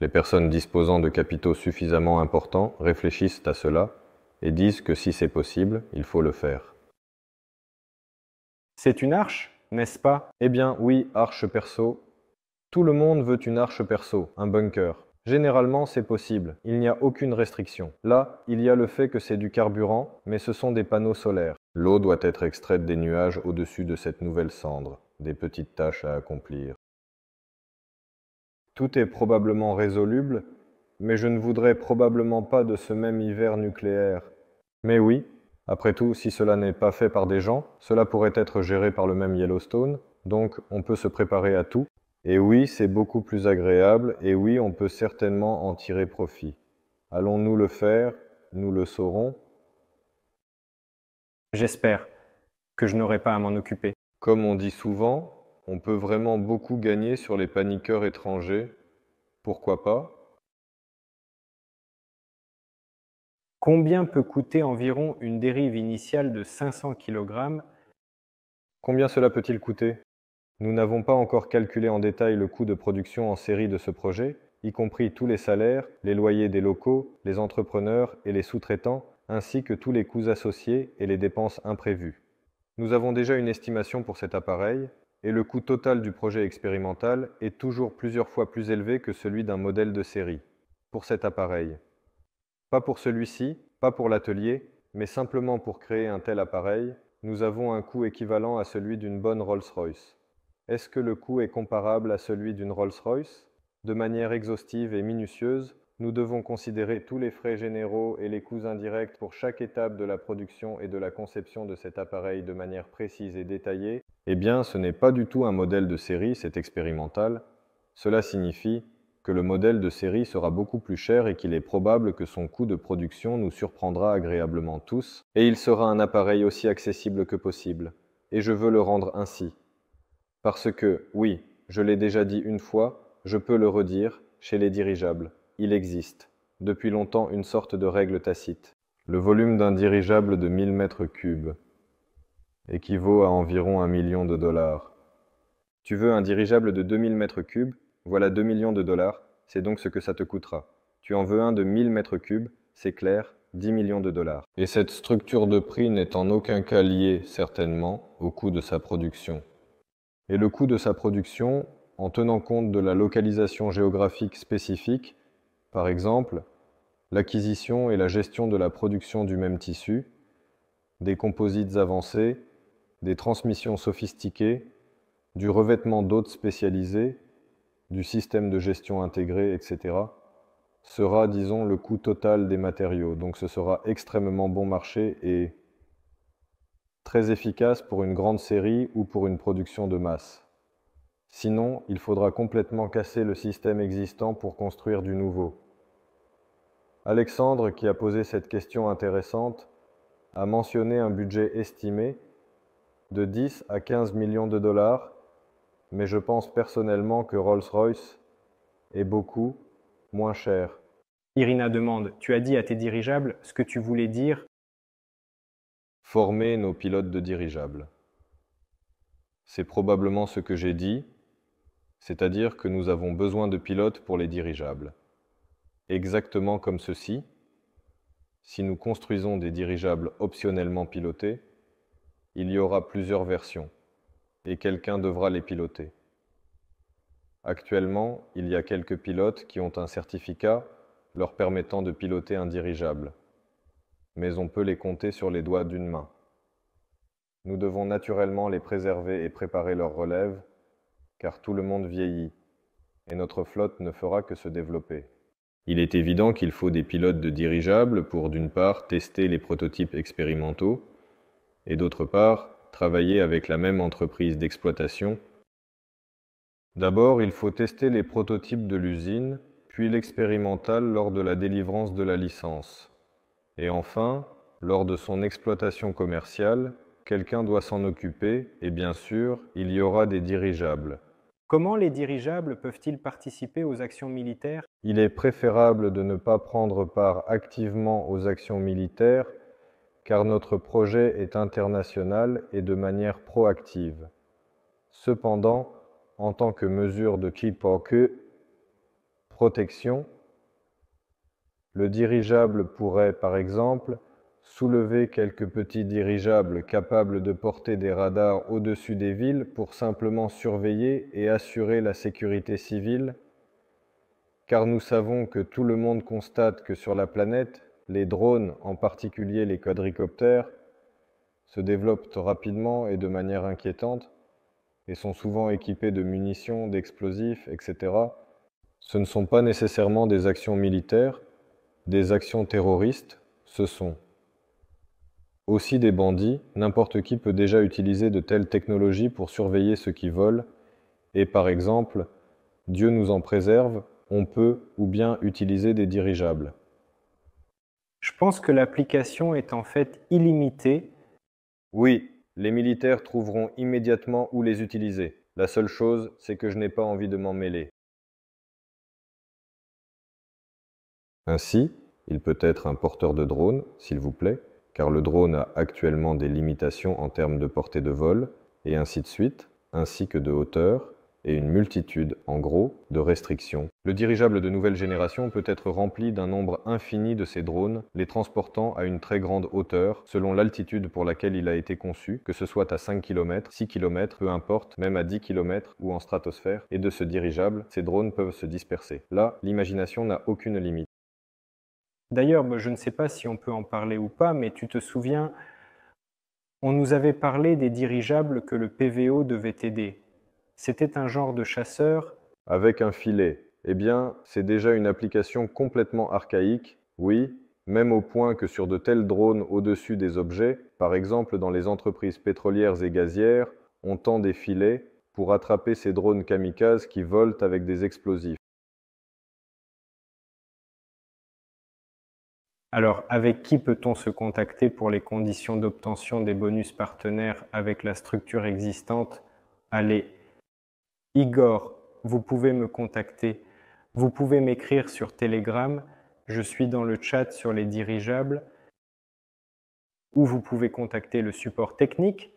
Les personnes disposant de capitaux suffisamment importants réfléchissent à cela et disent que si c'est possible, il faut le faire. C'est une arche, n'est-ce pas Eh bien oui, arche perso. Tout le monde veut une arche perso, un bunker. Généralement, c'est possible, il n'y a aucune restriction. Là, il y a le fait que c'est du carburant, mais ce sont des panneaux solaires. L'eau doit être extraite des nuages au-dessus de cette nouvelle cendre, des petites tâches à accomplir. Tout est probablement résoluble, mais je ne voudrais probablement pas de ce même hiver nucléaire. Mais oui, après tout, si cela n'est pas fait par des gens, cela pourrait être géré par le même Yellowstone, donc on peut se préparer à tout. Et oui, c'est beaucoup plus agréable, et oui, on peut certainement en tirer profit. Allons-nous le faire Nous le saurons, J'espère que je n'aurai pas à m'en occuper. Comme on dit souvent, on peut vraiment beaucoup gagner sur les paniqueurs étrangers. Pourquoi pas Combien peut coûter environ une dérive initiale de 500 kg Combien cela peut-il coûter Nous n'avons pas encore calculé en détail le coût de production en série de ce projet, y compris tous les salaires, les loyers des locaux, les entrepreneurs et les sous-traitants, ainsi que tous les coûts associés et les dépenses imprévues. Nous avons déjà une estimation pour cet appareil, et le coût total du projet expérimental est toujours plusieurs fois plus élevé que celui d'un modèle de série, pour cet appareil. Pas pour celui-ci, pas pour l'atelier, mais simplement pour créer un tel appareil, nous avons un coût équivalent à celui d'une bonne Rolls-Royce. Est-ce que le coût est comparable à celui d'une Rolls-Royce De manière exhaustive et minutieuse, nous devons considérer tous les frais généraux et les coûts indirects pour chaque étape de la production et de la conception de cet appareil de manière précise et détaillée. Eh bien, ce n'est pas du tout un modèle de série, c'est expérimental. Cela signifie que le modèle de série sera beaucoup plus cher et qu'il est probable que son coût de production nous surprendra agréablement tous, et il sera un appareil aussi accessible que possible. Et je veux le rendre ainsi. Parce que, oui, je l'ai déjà dit une fois, je peux le redire, chez les dirigeables il existe, depuis longtemps, une sorte de règle tacite. Le volume d'un dirigeable de 1000 mètres cubes équivaut à environ un million de dollars. Tu veux un dirigeable de 2000 mètres cubes Voilà 2 millions de dollars, c'est donc ce que ça te coûtera. Tu en veux un de 1000 mètres cubes C'est clair, 10 millions de dollars. Et cette structure de prix n'est en aucun cas liée, certainement, au coût de sa production. Et le coût de sa production, en tenant compte de la localisation géographique spécifique, par exemple, l'acquisition et la gestion de la production du même tissu, des composites avancés, des transmissions sophistiquées, du revêtement d'hôtes spécialisés, du système de gestion intégré, etc., sera, disons, le coût total des matériaux. Donc ce sera extrêmement bon marché et très efficace pour une grande série ou pour une production de masse. Sinon, il faudra complètement casser le système existant pour construire du nouveau. Alexandre, qui a posé cette question intéressante, a mentionné un budget estimé de 10 à 15 millions de dollars, mais je pense personnellement que Rolls-Royce est beaucoup moins cher. Irina demande, tu as dit à tes dirigeables ce que tu voulais dire Former nos pilotes de dirigeables. C'est probablement ce que j'ai dit, c'est-à-dire que nous avons besoin de pilotes pour les dirigeables exactement comme ceci, si nous construisons des dirigeables optionnellement pilotés, il y aura plusieurs versions, et quelqu'un devra les piloter. Actuellement, il y a quelques pilotes qui ont un certificat leur permettant de piloter un dirigeable, mais on peut les compter sur les doigts d'une main. Nous devons naturellement les préserver et préparer leur relève, car tout le monde vieillit, et notre flotte ne fera que se développer. Il est évident qu'il faut des pilotes de dirigeables pour, d'une part, tester les prototypes expérimentaux, et d'autre part, travailler avec la même entreprise d'exploitation. D'abord, il faut tester les prototypes de l'usine, puis l'expérimental lors de la délivrance de la licence. Et enfin, lors de son exploitation commerciale, quelqu'un doit s'en occuper et bien sûr, il y aura des dirigeables. Comment les dirigeables peuvent-ils participer aux actions militaires Il est préférable de ne pas prendre part activement aux actions militaires car notre projet est international et de manière proactive. Cependant, en tant que mesure de que protection, le dirigeable pourrait, par exemple, soulever quelques petits dirigeables capables de porter des radars au-dessus des villes pour simplement surveiller et assurer la sécurité civile Car nous savons que tout le monde constate que sur la planète, les drones, en particulier les quadricoptères, se développent rapidement et de manière inquiétante, et sont souvent équipés de munitions, d'explosifs, etc. Ce ne sont pas nécessairement des actions militaires, des actions terroristes, ce sont aussi des bandits, n'importe qui peut déjà utiliser de telles technologies pour surveiller ceux qui volent, et par exemple, Dieu nous en préserve, on peut ou bien utiliser des dirigeables. Je pense que l'application est en fait illimitée. Oui, les militaires trouveront immédiatement où les utiliser. La seule chose, c'est que je n'ai pas envie de m'en mêler. Ainsi, il peut être un porteur de drone, s'il vous plaît, car le drone a actuellement des limitations en termes de portée de vol, et ainsi de suite, ainsi que de hauteur, et une multitude, en gros, de restrictions. Le dirigeable de nouvelle génération peut être rempli d'un nombre infini de ces drones, les transportant à une très grande hauteur, selon l'altitude pour laquelle il a été conçu, que ce soit à 5 km, 6 km, peu importe, même à 10 km ou en stratosphère, et de ce dirigeable, ces drones peuvent se disperser. Là, l'imagination n'a aucune limite. D'ailleurs, je ne sais pas si on peut en parler ou pas, mais tu te souviens, on nous avait parlé des dirigeables que le PVO devait aider. C'était un genre de chasseur. Avec un filet. Eh bien, c'est déjà une application complètement archaïque, oui, même au point que sur de tels drones au-dessus des objets, par exemple dans les entreprises pétrolières et gazières, on tend des filets pour attraper ces drones kamikazes qui volent avec des explosifs. Alors, avec qui peut-on se contacter pour les conditions d'obtention des bonus partenaires avec la structure existante Allez, Igor, vous pouvez me contacter. Vous pouvez m'écrire sur Telegram. Je suis dans le chat sur les dirigeables. Ou vous pouvez contacter le support technique.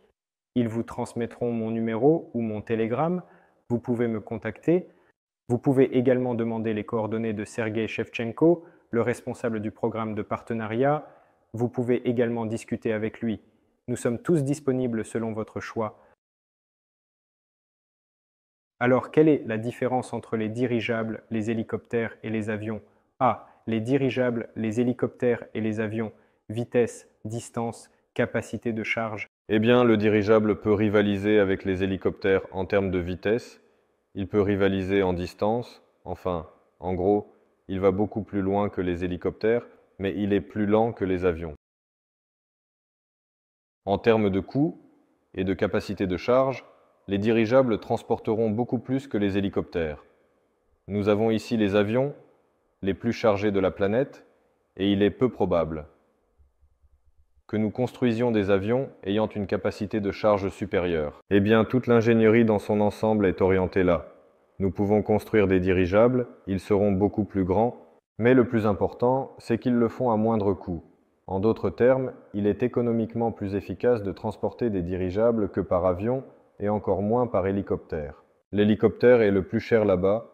Ils vous transmettront mon numéro ou mon Telegram. Vous pouvez me contacter. Vous pouvez également demander les coordonnées de Sergei Shevchenko le responsable du programme de partenariat. Vous pouvez également discuter avec lui. Nous sommes tous disponibles selon votre choix. Alors, quelle est la différence entre les dirigeables, les hélicoptères et les avions A. Les dirigeables, les hélicoptères et les avions. Vitesse, distance, capacité de charge. Eh bien, le dirigeable peut rivaliser avec les hélicoptères en termes de vitesse. Il peut rivaliser en distance. Enfin, en gros, il va beaucoup plus loin que les hélicoptères, mais il est plus lent que les avions. En termes de coût et de capacité de charge, les dirigeables transporteront beaucoup plus que les hélicoptères. Nous avons ici les avions, les plus chargés de la planète, et il est peu probable que nous construisions des avions ayant une capacité de charge supérieure. Eh bien, toute l'ingénierie dans son ensemble est orientée là. Nous pouvons construire des dirigeables, ils seront beaucoup plus grands, mais le plus important, c'est qu'ils le font à moindre coût. En d'autres termes, il est économiquement plus efficace de transporter des dirigeables que par avion et encore moins par hélicoptère. L'hélicoptère est le plus cher là-bas,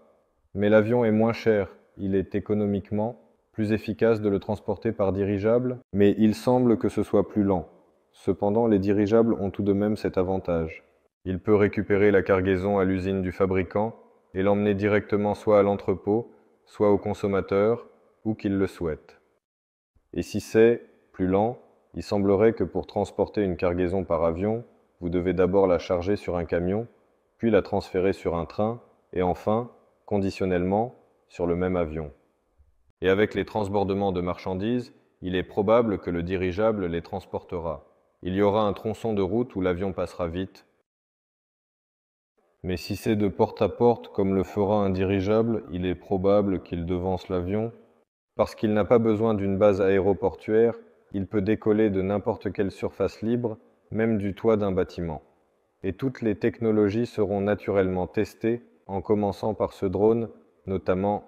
mais l'avion est moins cher, il est économiquement plus efficace de le transporter par dirigeable, mais il semble que ce soit plus lent. Cependant, les dirigeables ont tout de même cet avantage. Il peut récupérer la cargaison à l'usine du fabricant et l'emmener directement soit à l'entrepôt, soit au consommateur, où qu'il le souhaite. Et si c'est plus lent, il semblerait que pour transporter une cargaison par avion, vous devez d'abord la charger sur un camion, puis la transférer sur un train, et enfin, conditionnellement, sur le même avion. Et avec les transbordements de marchandises, il est probable que le dirigeable les transportera. Il y aura un tronçon de route où l'avion passera vite, mais si c'est de porte à porte comme le fera un dirigeable, il est probable qu'il devance l'avion. Parce qu'il n'a pas besoin d'une base aéroportuaire, il peut décoller de n'importe quelle surface libre, même du toit d'un bâtiment. Et toutes les technologies seront naturellement testées, en commençant par ce drone, notamment.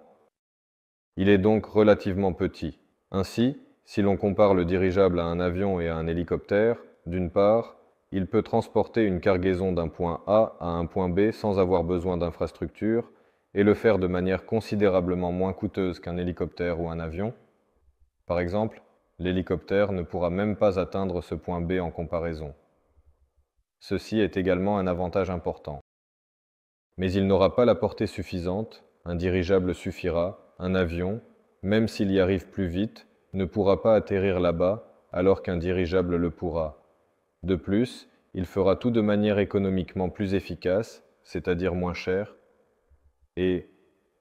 Il est donc relativement petit. Ainsi, si l'on compare le dirigeable à un avion et à un hélicoptère, d'une part, il peut transporter une cargaison d'un point A à un point B sans avoir besoin d'infrastructure et le faire de manière considérablement moins coûteuse qu'un hélicoptère ou un avion. Par exemple, l'hélicoptère ne pourra même pas atteindre ce point B en comparaison. Ceci est également un avantage important. Mais il n'aura pas la portée suffisante, un dirigeable suffira, un avion, même s'il y arrive plus vite, ne pourra pas atterrir là-bas alors qu'un dirigeable le pourra, de plus, il fera tout de manière économiquement plus efficace, c'est-à-dire moins cher, et,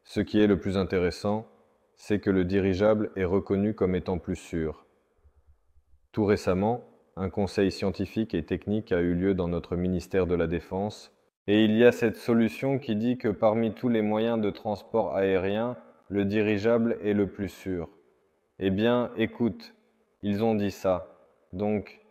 ce qui est le plus intéressant, c'est que le dirigeable est reconnu comme étant plus sûr. Tout récemment, un conseil scientifique et technique a eu lieu dans notre ministère de la Défense, et il y a cette solution qui dit que parmi tous les moyens de transport aérien, le dirigeable est le plus sûr. Eh bien, écoute, ils ont dit ça. Donc,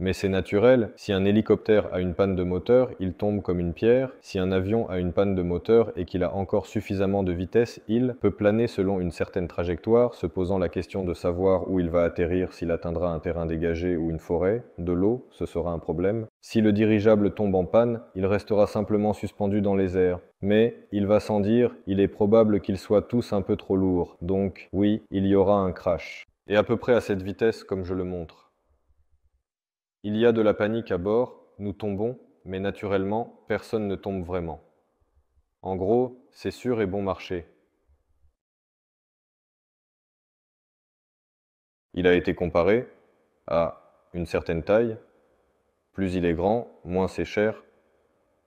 mais c'est naturel, si un hélicoptère a une panne de moteur, il tombe comme une pierre, si un avion a une panne de moteur et qu'il a encore suffisamment de vitesse, il peut planer selon une certaine trajectoire, se posant la question de savoir où il va atterrir s'il atteindra un terrain dégagé ou une forêt, de l'eau, ce sera un problème. Si le dirigeable tombe en panne, il restera simplement suspendu dans les airs. Mais, il va sans dire, il est probable qu'ils soient tous un peu trop lourds, donc oui, il y aura un crash. Et à peu près à cette vitesse comme je le montre. Il y a de la panique à bord, nous tombons, mais naturellement, personne ne tombe vraiment. En gros, c'est sûr et bon marché. Il a été comparé à une certaine taille. Plus il est grand, moins c'est cher.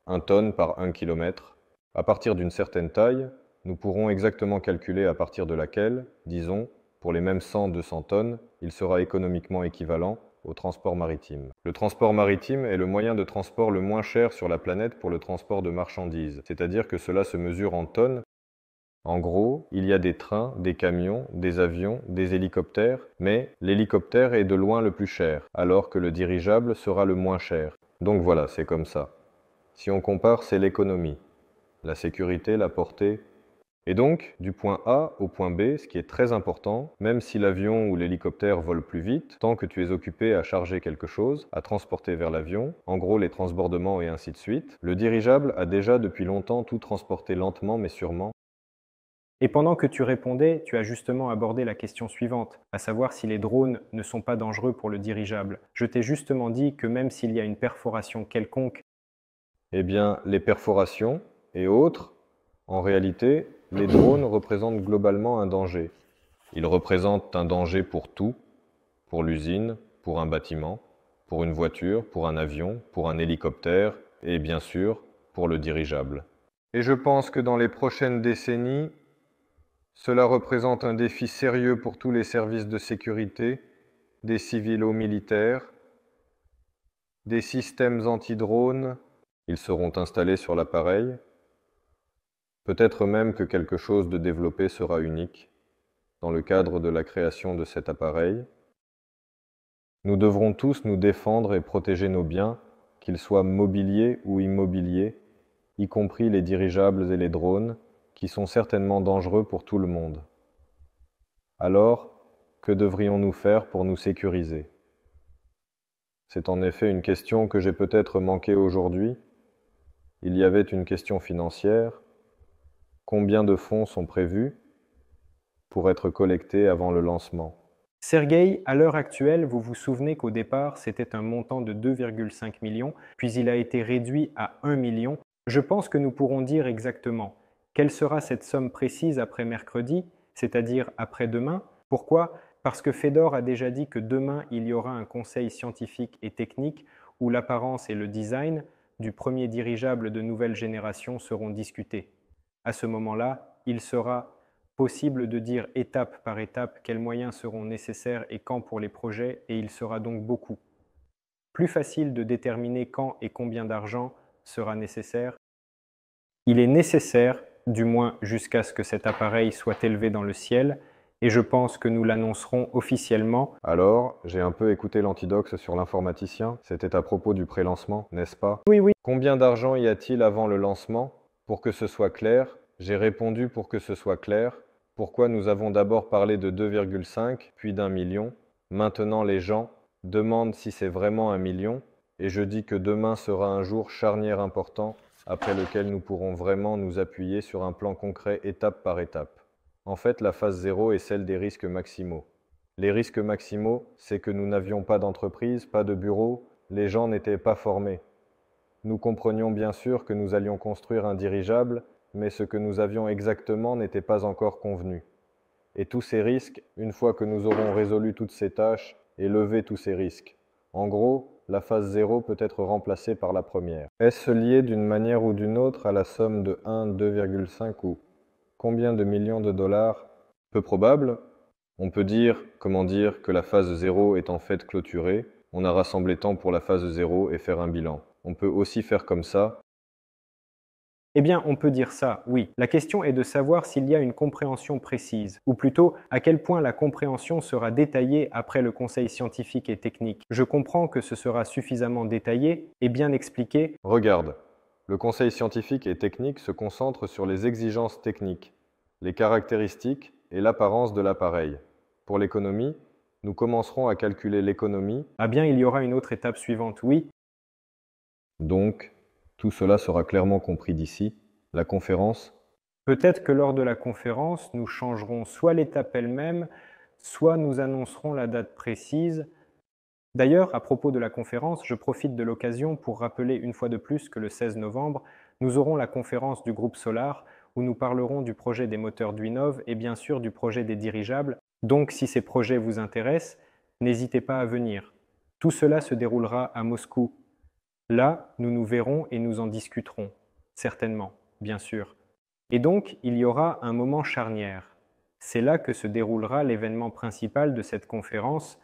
1 tonne par 1 km. À partir d'une certaine taille, nous pourrons exactement calculer à partir de laquelle, disons, pour les mêmes 100-200 tonnes, il sera économiquement équivalent au transport maritime. Le transport maritime est le moyen de transport le moins cher sur la planète pour le transport de marchandises, c'est-à-dire que cela se mesure en tonnes en gros, il y a des trains, des camions, des avions, des hélicoptères, mais l'hélicoptère est de loin le plus cher, alors que le dirigeable sera le moins cher. Donc voilà, c'est comme ça. Si on compare, c'est l'économie. La sécurité, la portée, et donc, du point A au point B, ce qui est très important, même si l'avion ou l'hélicoptère vole plus vite, tant que tu es occupé à charger quelque chose, à transporter vers l'avion, en gros les transbordements et ainsi de suite, le dirigeable a déjà depuis longtemps tout transporté lentement mais sûrement. Et pendant que tu répondais, tu as justement abordé la question suivante, à savoir si les drones ne sont pas dangereux pour le dirigeable. Je t'ai justement dit que même s'il y a une perforation quelconque, eh bien, les perforations et autres, en réalité, les drones représentent globalement un danger. Ils représentent un danger pour tout, pour l'usine, pour un bâtiment, pour une voiture, pour un avion, pour un hélicoptère et bien sûr pour le dirigeable. Et je pense que dans les prochaines décennies, cela représente un défi sérieux pour tous les services de sécurité, des civils aux militaires, des systèmes anti-drones. Ils seront installés sur l'appareil Peut-être même que quelque chose de développé sera unique dans le cadre de la création de cet appareil. Nous devrons tous nous défendre et protéger nos biens, qu'ils soient mobiliers ou immobiliers, y compris les dirigeables et les drones, qui sont certainement dangereux pour tout le monde. Alors, que devrions-nous faire pour nous sécuriser C'est en effet une question que j'ai peut-être manquée aujourd'hui. Il y avait une question financière, Combien de fonds sont prévus pour être collectés avant le lancement Sergueï, à l'heure actuelle, vous vous souvenez qu'au départ, c'était un montant de 2,5 millions, puis il a été réduit à 1 million. Je pense que nous pourrons dire exactement quelle sera cette somme précise après mercredi, c'est-à-dire après-demain. Pourquoi Parce que Fedor a déjà dit que demain, il y aura un conseil scientifique et technique où l'apparence et le design du premier dirigeable de nouvelle génération seront discutés à ce moment-là, il sera possible de dire étape par étape quels moyens seront nécessaires et quand pour les projets, et il sera donc beaucoup. Plus facile de déterminer quand et combien d'argent sera nécessaire. Il est nécessaire, du moins jusqu'à ce que cet appareil soit élevé dans le ciel, et je pense que nous l'annoncerons officiellement. Alors, j'ai un peu écouté l'antidoxe sur l'informaticien, c'était à propos du pré-lancement, n'est-ce pas Oui, oui. Combien d'argent y a-t-il avant le lancement pour que ce soit clair, j'ai répondu pour que ce soit clair, pourquoi nous avons d'abord parlé de 2,5 puis d'un million, maintenant les gens demandent si c'est vraiment un million, et je dis que demain sera un jour charnière important après lequel nous pourrons vraiment nous appuyer sur un plan concret étape par étape. En fait, la phase zéro est celle des risques maximaux. Les risques maximaux, c'est que nous n'avions pas d'entreprise, pas de bureau, les gens n'étaient pas formés, nous comprenions bien sûr que nous allions construire un dirigeable, mais ce que nous avions exactement n'était pas encore convenu. Et tous ces risques, une fois que nous aurons résolu toutes ces tâches et levé tous ces risques. En gros, la phase 0 peut être remplacée par la première. Est-ce lié d'une manière ou d'une autre à la somme de 1, 2,5 ou combien de millions de dollars Peu probable. On peut dire, comment dire, que la phase 0 est en fait clôturée. On a rassemblé tant pour la phase 0 et faire un bilan on peut aussi faire comme ça eh bien, on peut dire ça, oui. La question est de savoir s'il y a une compréhension précise, ou plutôt à quel point la compréhension sera détaillée après le conseil scientifique et technique. Je comprends que ce sera suffisamment détaillé et bien expliqué. Regarde, le conseil scientifique et technique se concentre sur les exigences techniques, les caractéristiques et l'apparence de l'appareil. Pour l'économie, nous commencerons à calculer l'économie. Ah bien, il y aura une autre étape suivante, oui, donc, tout cela sera clairement compris d'ici. La conférence Peut-être que lors de la conférence, nous changerons soit l'étape elle-même, soit nous annoncerons la date précise. D'ailleurs, à propos de la conférence, je profite de l'occasion pour rappeler une fois de plus que le 16 novembre, nous aurons la conférence du groupe Solar où nous parlerons du projet des moteurs d'Uinov et bien sûr du projet des dirigeables. Donc si ces projets vous intéressent, n'hésitez pas à venir. Tout cela se déroulera à Moscou Là, nous nous verrons et nous en discuterons, certainement, bien sûr. Et donc, il y aura un moment charnière. C'est là que se déroulera l'événement principal de cette conférence.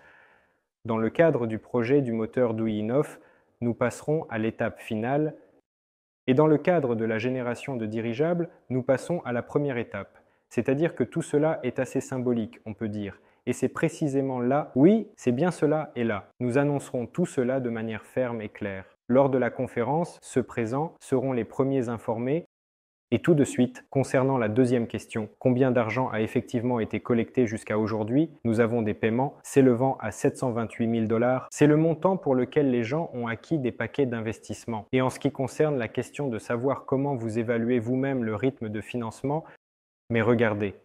Dans le cadre du projet du moteur Douyinov, nous passerons à l'étape finale. Et dans le cadre de la génération de dirigeables, nous passons à la première étape. C'est-à-dire que tout cela est assez symbolique, on peut dire. Et c'est précisément là, oui, c'est bien cela et là. Nous annoncerons tout cela de manière ferme et claire. Lors de la conférence, ceux présents seront les premiers informés. Et tout de suite, concernant la deuxième question, combien d'argent a effectivement été collecté jusqu'à aujourd'hui Nous avons des paiements s'élevant à 728 000 dollars. C'est le montant pour lequel les gens ont acquis des paquets d'investissement. Et en ce qui concerne la question de savoir comment vous évaluez vous-même le rythme de financement, mais regardez,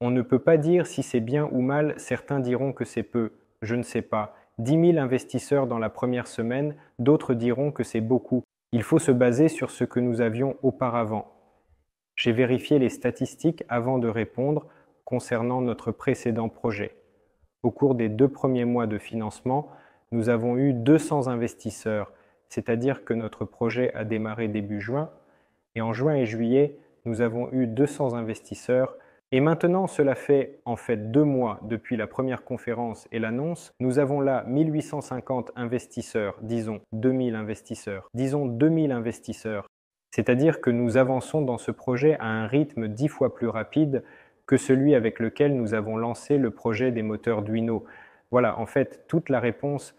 on ne peut pas dire si c'est bien ou mal, certains diront que c'est peu, je ne sais pas. 10 000 investisseurs dans la première semaine, d'autres diront que c'est beaucoup. Il faut se baser sur ce que nous avions auparavant. J'ai vérifié les statistiques avant de répondre concernant notre précédent projet. Au cours des deux premiers mois de financement, nous avons eu 200 investisseurs, c'est-à-dire que notre projet a démarré début juin, et en juin et juillet, nous avons eu 200 investisseurs et maintenant, cela fait en fait deux mois depuis la première conférence et l'annonce. Nous avons là 1850 investisseurs, disons 2000 investisseurs, disons 2000 investisseurs. C'est-à-dire que nous avançons dans ce projet à un rythme dix fois plus rapide que celui avec lequel nous avons lancé le projet des moteurs Duino. Voilà, en fait, toute la réponse,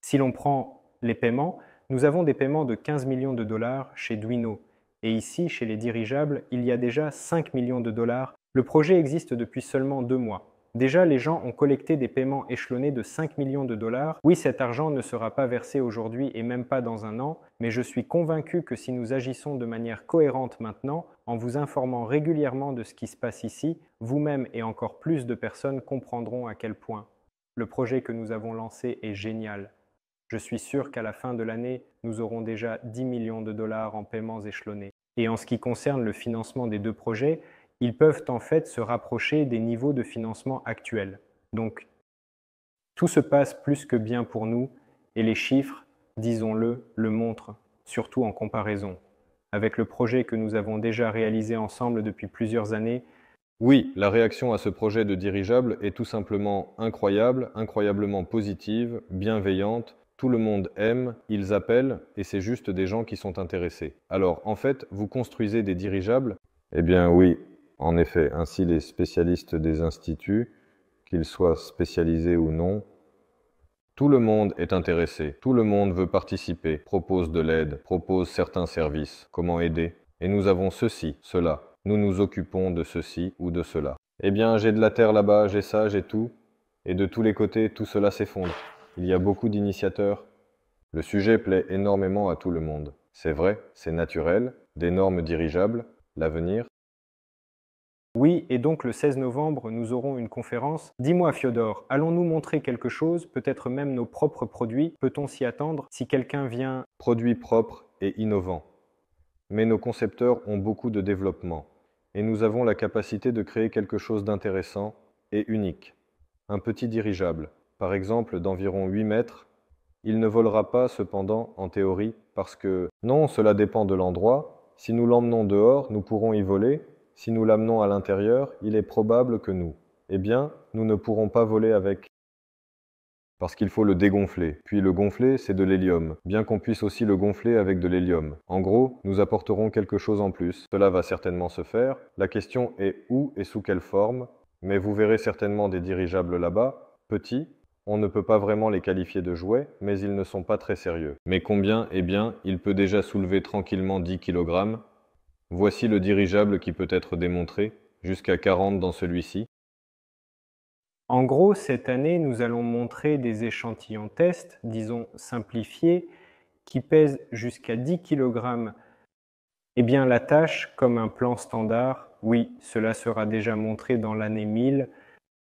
si l'on prend les paiements, nous avons des paiements de 15 millions de dollars chez Duino. Et ici, chez les dirigeables, il y a déjà 5 millions de dollars le projet existe depuis seulement deux mois. Déjà, les gens ont collecté des paiements échelonnés de 5 millions de dollars. Oui, cet argent ne sera pas versé aujourd'hui et même pas dans un an, mais je suis convaincu que si nous agissons de manière cohérente maintenant, en vous informant régulièrement de ce qui se passe ici, vous-même et encore plus de personnes comprendront à quel point le projet que nous avons lancé est génial. Je suis sûr qu'à la fin de l'année, nous aurons déjà 10 millions de dollars en paiements échelonnés. Et en ce qui concerne le financement des deux projets, ils peuvent en fait se rapprocher des niveaux de financement actuels. Donc, tout se passe plus que bien pour nous et les chiffres, disons-le, le montrent, surtout en comparaison. Avec le projet que nous avons déjà réalisé ensemble depuis plusieurs années, oui, la réaction à ce projet de dirigeable est tout simplement incroyable, incroyablement positive, bienveillante. Tout le monde aime, ils appellent, et c'est juste des gens qui sont intéressés. Alors, en fait, vous construisez des dirigeables Eh bien oui, en effet, ainsi les spécialistes des instituts, qu'ils soient spécialisés ou non, tout le monde est intéressé, tout le monde veut participer, propose de l'aide, propose certains services, comment aider Et nous avons ceci, cela, nous nous occupons de ceci ou de cela. Eh bien, j'ai de la terre là-bas, j'ai ça, j'ai tout, et de tous les côtés, tout cela s'effondre. Il y a beaucoup d'initiateurs. Le sujet plaît énormément à tout le monde. C'est vrai, c'est naturel, des normes dirigeables, l'avenir, oui, et donc le 16 novembre, nous aurons une conférence. Dis-moi, Fiodor, allons-nous montrer quelque chose, peut-être même nos propres produits Peut-on s'y attendre si quelqu'un vient Produits propres et innovants. Mais nos concepteurs ont beaucoup de développement, et nous avons la capacité de créer quelque chose d'intéressant et unique. Un petit dirigeable, par exemple d'environ 8 mètres. Il ne volera pas, cependant, en théorie, parce que non, cela dépend de l'endroit. Si nous l'emmenons dehors, nous pourrons y voler, si nous l'amenons à l'intérieur, il est probable que nous, eh bien, nous ne pourrons pas voler avec parce qu'il faut le dégonfler. Puis le gonfler, c'est de l'hélium, bien qu'on puisse aussi le gonfler avec de l'hélium. En gros, nous apporterons quelque chose en plus. Cela va certainement se faire. La question est où et sous quelle forme, mais vous verrez certainement des dirigeables là-bas, petits. On ne peut pas vraiment les qualifier de jouets, mais ils ne sont pas très sérieux. Mais combien Eh bien, il peut déjà soulever tranquillement 10 kg, Voici le dirigeable qui peut être démontré, jusqu'à 40 dans celui-ci. En gros, cette année, nous allons montrer des échantillons tests, disons simplifiés, qui pèsent jusqu'à 10 kg. Eh bien, la tâche, comme un plan standard, oui, cela sera déjà montré dans l'année 1000.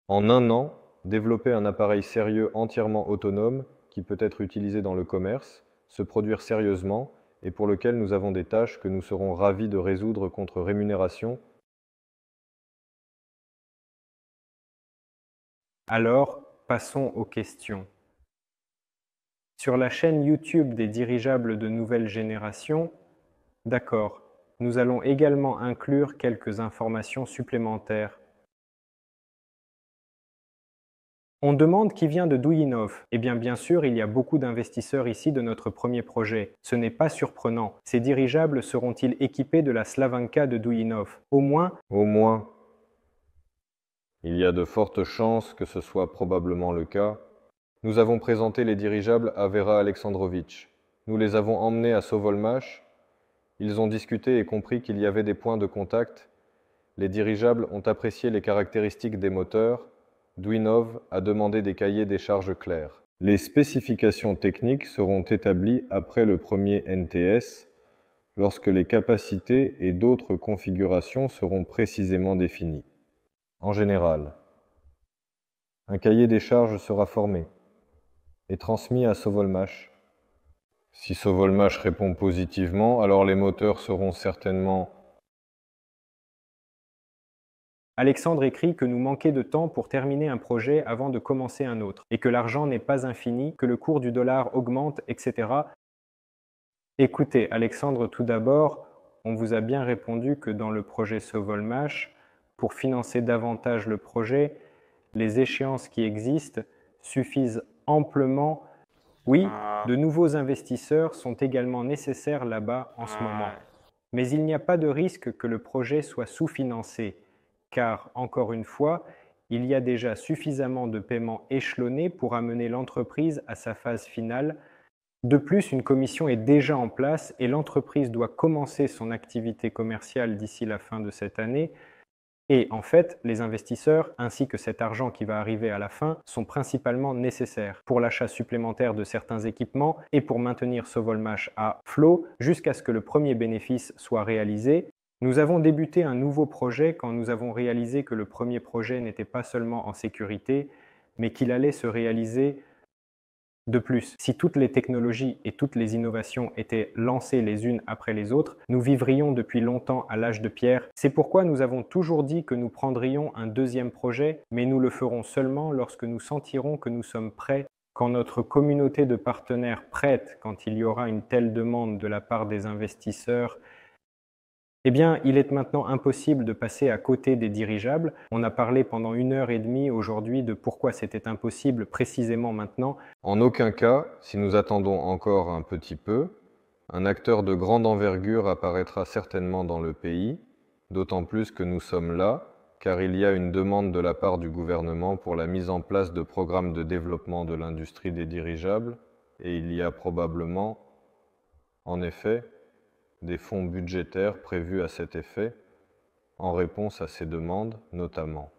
En un an, développer un appareil sérieux entièrement autonome, qui peut être utilisé dans le commerce, se produire sérieusement, et pour lequel nous avons des tâches que nous serons ravis de résoudre contre rémunération. Alors, passons aux questions. Sur la chaîne YouTube des dirigeables de nouvelle génération, d'accord, nous allons également inclure quelques informations supplémentaires On demande qui vient de Douyinov. Eh bien, bien sûr, il y a beaucoup d'investisseurs ici de notre premier projet. Ce n'est pas surprenant. Ces dirigeables seront-ils équipés de la Slavanka de Douyinov Au moins. Au moins. Il y a de fortes chances que ce soit probablement le cas. Nous avons présenté les dirigeables à Vera Alexandrovitch. Nous les avons emmenés à Sovolmash. Ils ont discuté et compris qu'il y avait des points de contact. Les dirigeables ont apprécié les caractéristiques des moteurs Dwinov a demandé des cahiers des charges clairs. Les spécifications techniques seront établies après le premier NTS, lorsque les capacités et d'autres configurations seront précisément définies. En général, un cahier des charges sera formé et transmis à Sovolmash. Si Sovolmash répond positivement, alors les moteurs seront certainement Alexandre écrit que nous manquait de temps pour terminer un projet avant de commencer un autre, et que l'argent n'est pas infini, que le cours du dollar augmente, etc. Écoutez, Alexandre, tout d'abord, on vous a bien répondu que dans le projet Sovolmash, pour financer davantage le projet, les échéances qui existent suffisent amplement. Oui, ah. de nouveaux investisseurs sont également nécessaires là-bas en ce moment. Mais il n'y a pas de risque que le projet soit sous-financé car, encore une fois, il y a déjà suffisamment de paiements échelonnés pour amener l'entreprise à sa phase finale. De plus, une commission est déjà en place et l'entreprise doit commencer son activité commerciale d'ici la fin de cette année. Et en fait, les investisseurs, ainsi que cet argent qui va arriver à la fin, sont principalement nécessaires pour l'achat supplémentaire de certains équipements et pour maintenir ce à flot jusqu'à ce que le premier bénéfice soit réalisé nous avons débuté un nouveau projet quand nous avons réalisé que le premier projet n'était pas seulement en sécurité, mais qu'il allait se réaliser de plus. Si toutes les technologies et toutes les innovations étaient lancées les unes après les autres, nous vivrions depuis longtemps à l'âge de pierre. C'est pourquoi nous avons toujours dit que nous prendrions un deuxième projet, mais nous le ferons seulement lorsque nous sentirons que nous sommes prêts quand notre communauté de partenaires prête, quand il y aura une telle demande de la part des investisseurs eh bien, il est maintenant impossible de passer à côté des dirigeables. On a parlé pendant une heure et demie aujourd'hui de pourquoi c'était impossible précisément maintenant. En aucun cas, si nous attendons encore un petit peu, un acteur de grande envergure apparaîtra certainement dans le pays, d'autant plus que nous sommes là, car il y a une demande de la part du gouvernement pour la mise en place de programmes de développement de l'industrie des dirigeables, et il y a probablement, en effet, des fonds budgétaires prévus à cet effet, en réponse à ces demandes notamment.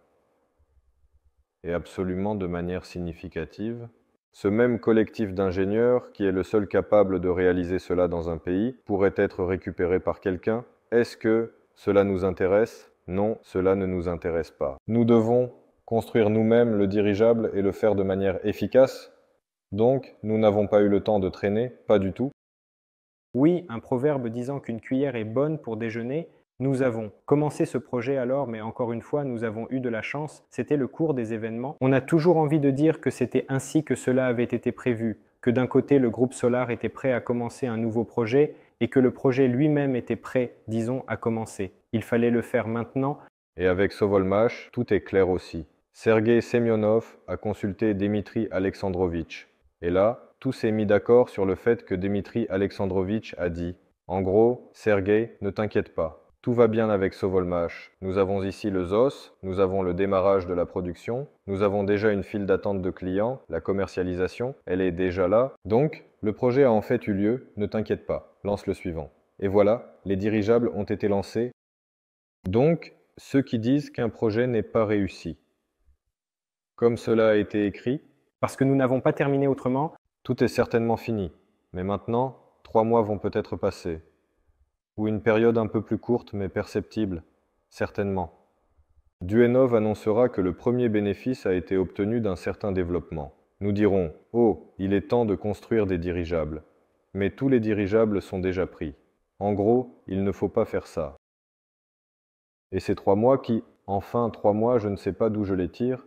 Et absolument de manière significative, ce même collectif d'ingénieurs, qui est le seul capable de réaliser cela dans un pays, pourrait être récupéré par quelqu'un. Est-ce que cela nous intéresse Non, cela ne nous intéresse pas. Nous devons construire nous-mêmes le dirigeable et le faire de manière efficace. Donc, nous n'avons pas eu le temps de traîner, pas du tout. Oui, un proverbe disant qu'une cuillère est bonne pour déjeuner, nous avons commencé ce projet alors, mais encore une fois, nous avons eu de la chance, c'était le cours des événements. On a toujours envie de dire que c'était ainsi que cela avait été prévu, que d'un côté le groupe Solar était prêt à commencer un nouveau projet, et que le projet lui-même était prêt, disons, à commencer. Il fallait le faire maintenant. Et avec Sovolmash, tout est clair aussi. Sergei Semyonov a consulté Dmitri Alexandrovitch. Et là, tout s'est mis d'accord sur le fait que Dmitri Alexandrovitch a dit En gros, Sergei, ne t'inquiète pas. Tout va bien avec Sovolmash. Nous avons ici le ZOS, nous avons le démarrage de la production, nous avons déjà une file d'attente de clients, la commercialisation, elle est déjà là. Donc, le projet a en fait eu lieu, ne t'inquiète pas, lance le suivant. Et voilà, les dirigeables ont été lancés. Donc, ceux qui disent qu'un projet n'est pas réussi. Comme cela a été écrit, parce que nous n'avons pas terminé autrement, tout est certainement fini, mais maintenant, trois mois vont peut-être passer. Ou une période un peu plus courte mais perceptible, certainement. Duenov annoncera que le premier bénéfice a été obtenu d'un certain développement. Nous dirons Oh, il est temps de construire des dirigeables. Mais tous les dirigeables sont déjà pris. En gros, il ne faut pas faire ça. Et ces trois mois qui, enfin trois mois, je ne sais pas d'où je les tire,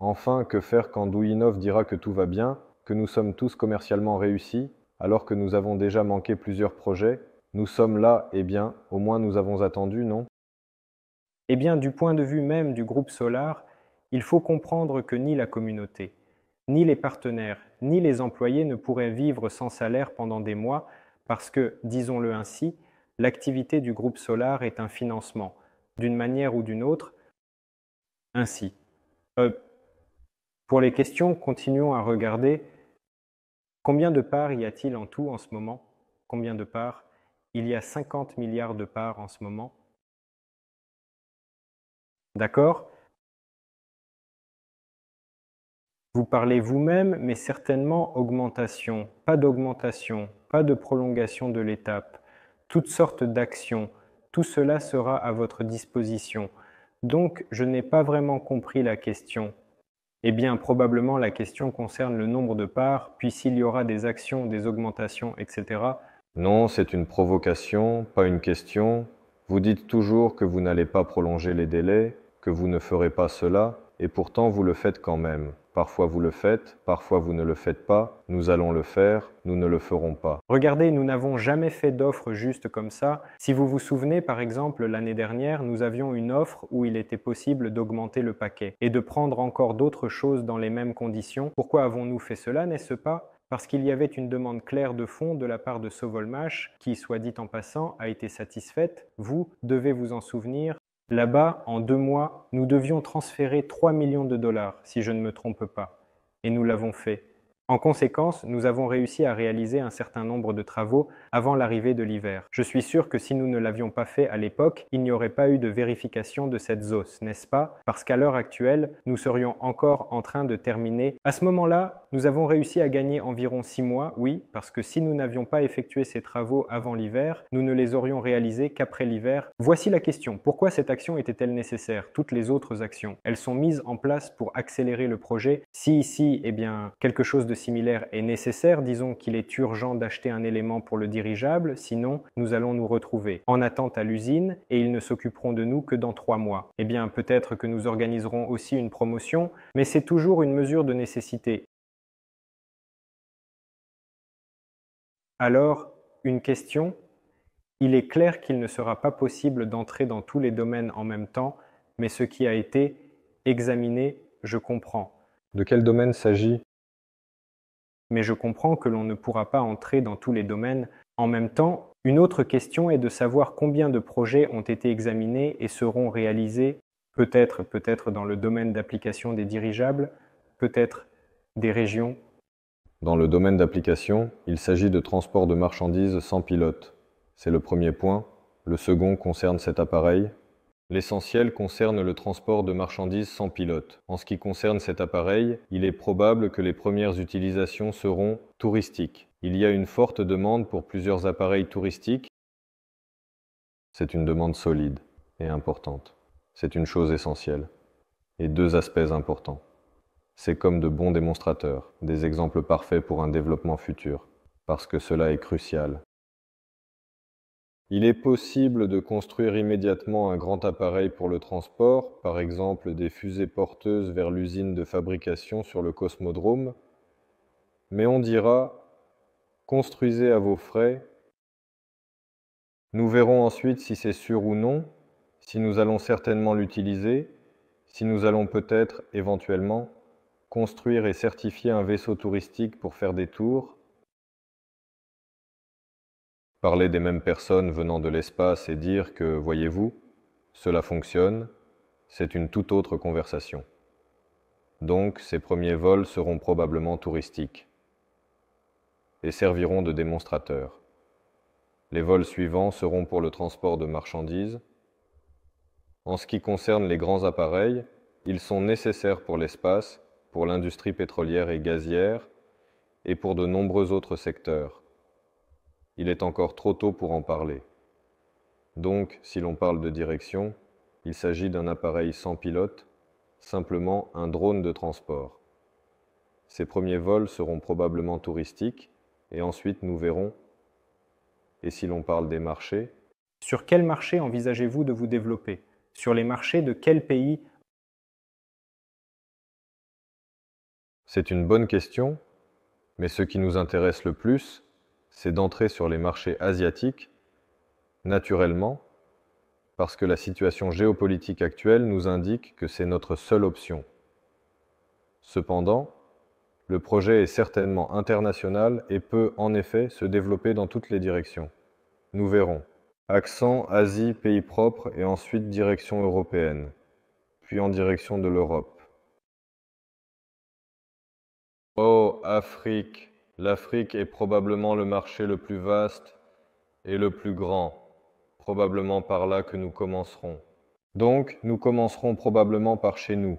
enfin que faire quand Douinov dira que tout va bien, que nous sommes tous commercialement réussis, alors que nous avons déjà manqué plusieurs projets, nous sommes là, eh bien, au moins nous avons attendu, non Eh bien, du point de vue même du groupe Solar, il faut comprendre que ni la communauté, ni les partenaires, ni les employés ne pourraient vivre sans salaire pendant des mois parce que, disons-le ainsi, l'activité du groupe Solar est un financement, d'une manière ou d'une autre. Ainsi. Euh, pour les questions, continuons à regarder Combien de parts y a-t-il en tout en ce moment Combien de parts Il y a 50 milliards de parts en ce moment. D'accord Vous parlez vous-même, mais certainement augmentation, pas d'augmentation, pas de prolongation de l'étape, toutes sortes d'actions, tout cela sera à votre disposition. Donc je n'ai pas vraiment compris la question. Eh bien, probablement, la question concerne le nombre de parts, puis s'il y aura des actions, des augmentations, etc. Non, c'est une provocation, pas une question. Vous dites toujours que vous n'allez pas prolonger les délais, que vous ne ferez pas cela, et pourtant vous le faites quand même. Parfois vous le faites, parfois vous ne le faites pas, nous allons le faire, nous ne le ferons pas. Regardez, nous n'avons jamais fait d'offre juste comme ça. Si vous vous souvenez, par exemple, l'année dernière, nous avions une offre où il était possible d'augmenter le paquet et de prendre encore d'autres choses dans les mêmes conditions. Pourquoi avons-nous fait cela, n'est-ce pas parce qu'il y avait une demande claire de fond de la part de Sovolmash, qui, soit dit en passant, a été satisfaite. Vous devez vous en souvenir, Là-bas, en deux mois, nous devions transférer 3 millions de dollars, si je ne me trompe pas, et nous l'avons fait. En conséquence, nous avons réussi à réaliser un certain nombre de travaux avant l'arrivée de l'hiver. Je suis sûr que si nous ne l'avions pas fait à l'époque, il n'y aurait pas eu de vérification de cette ZOS, n'est-ce pas Parce qu'à l'heure actuelle, nous serions encore en train de terminer. À ce moment-là, nous avons réussi à gagner environ 6 mois, oui, parce que si nous n'avions pas effectué ces travaux avant l'hiver, nous ne les aurions réalisés qu'après l'hiver. Voici la question, pourquoi cette action était-elle nécessaire Toutes les autres actions, elles sont mises en place pour accélérer le projet. Si ici, eh bien, quelque chose de similaire est nécessaire, disons qu'il est urgent d'acheter un élément pour le dirigeable, sinon nous allons nous retrouver en attente à l'usine et ils ne s'occuperont de nous que dans trois mois. Eh bien peut-être que nous organiserons aussi une promotion, mais c'est toujours une mesure de nécessité. Alors, une question Il est clair qu'il ne sera pas possible d'entrer dans tous les domaines en même temps, mais ce qui a été examiné, je comprends. De quel domaine s'agit mais je comprends que l'on ne pourra pas entrer dans tous les domaines en même temps. Une autre question est de savoir combien de projets ont été examinés et seront réalisés, peut-être peut-être dans le domaine d'application des dirigeables, peut-être des régions. Dans le domaine d'application, il s'agit de transport de marchandises sans pilote. C'est le premier point. Le second concerne cet appareil, L'essentiel concerne le transport de marchandises sans pilote. En ce qui concerne cet appareil, il est probable que les premières utilisations seront touristiques. Il y a une forte demande pour plusieurs appareils touristiques. C'est une demande solide et importante. C'est une chose essentielle. Et deux aspects importants. C'est comme de bons démonstrateurs, des exemples parfaits pour un développement futur, parce que cela est crucial il est possible de construire immédiatement un grand appareil pour le transport, par exemple des fusées porteuses vers l'usine de fabrication sur le cosmodrome, mais on dira construisez à vos frais. Nous verrons ensuite si c'est sûr ou non, si nous allons certainement l'utiliser, si nous allons peut-être, éventuellement, construire et certifier un vaisseau touristique pour faire des tours, parler des mêmes personnes venant de l'espace et dire que, voyez-vous, cela fonctionne, c'est une toute autre conversation. Donc ces premiers vols seront probablement touristiques et serviront de démonstrateurs. Les vols suivants seront pour le transport de marchandises. En ce qui concerne les grands appareils, ils sont nécessaires pour l'espace, pour l'industrie pétrolière et gazière, et pour de nombreux autres secteurs il est encore trop tôt pour en parler. Donc, si l'on parle de direction, il s'agit d'un appareil sans pilote, simplement un drone de transport. Ces premiers vols seront probablement touristiques, et ensuite nous verrons. Et si l'on parle des marchés Sur quel marché envisagez-vous de vous développer Sur les marchés de quel pays C'est une bonne question, mais ce qui nous intéresse le plus, c'est d'entrer sur les marchés asiatiques, naturellement, parce que la situation géopolitique actuelle nous indique que c'est notre seule option. Cependant, le projet est certainement international et peut en effet se développer dans toutes les directions. Nous verrons. Accent Asie, pays propre et ensuite direction européenne, puis en direction de l'Europe. Oh, Afrique L'Afrique est probablement le marché le plus vaste et le plus grand, probablement par là que nous commencerons. Donc, nous commencerons probablement par chez nous.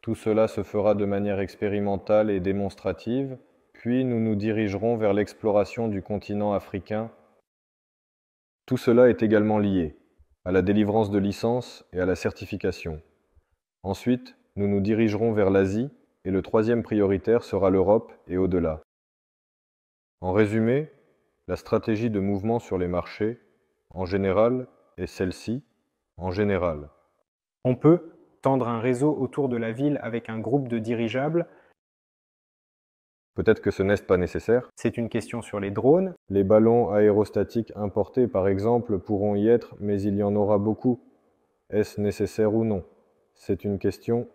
Tout cela se fera de manière expérimentale et démonstrative, puis nous nous dirigerons vers l'exploration du continent africain. Tout cela est également lié à la délivrance de licences et à la certification. Ensuite, nous nous dirigerons vers l'Asie, et le troisième prioritaire sera l'Europe et au-delà. En résumé, la stratégie de mouvement sur les marchés, en général, est celle-ci, en général. On peut tendre un réseau autour de la ville avec un groupe de dirigeables. Peut-être que ce n'est pas nécessaire. C'est une question sur les drones. Les ballons aérostatiques importés, par exemple, pourront y être, mais il y en aura beaucoup. Est-ce nécessaire ou non C'est une question.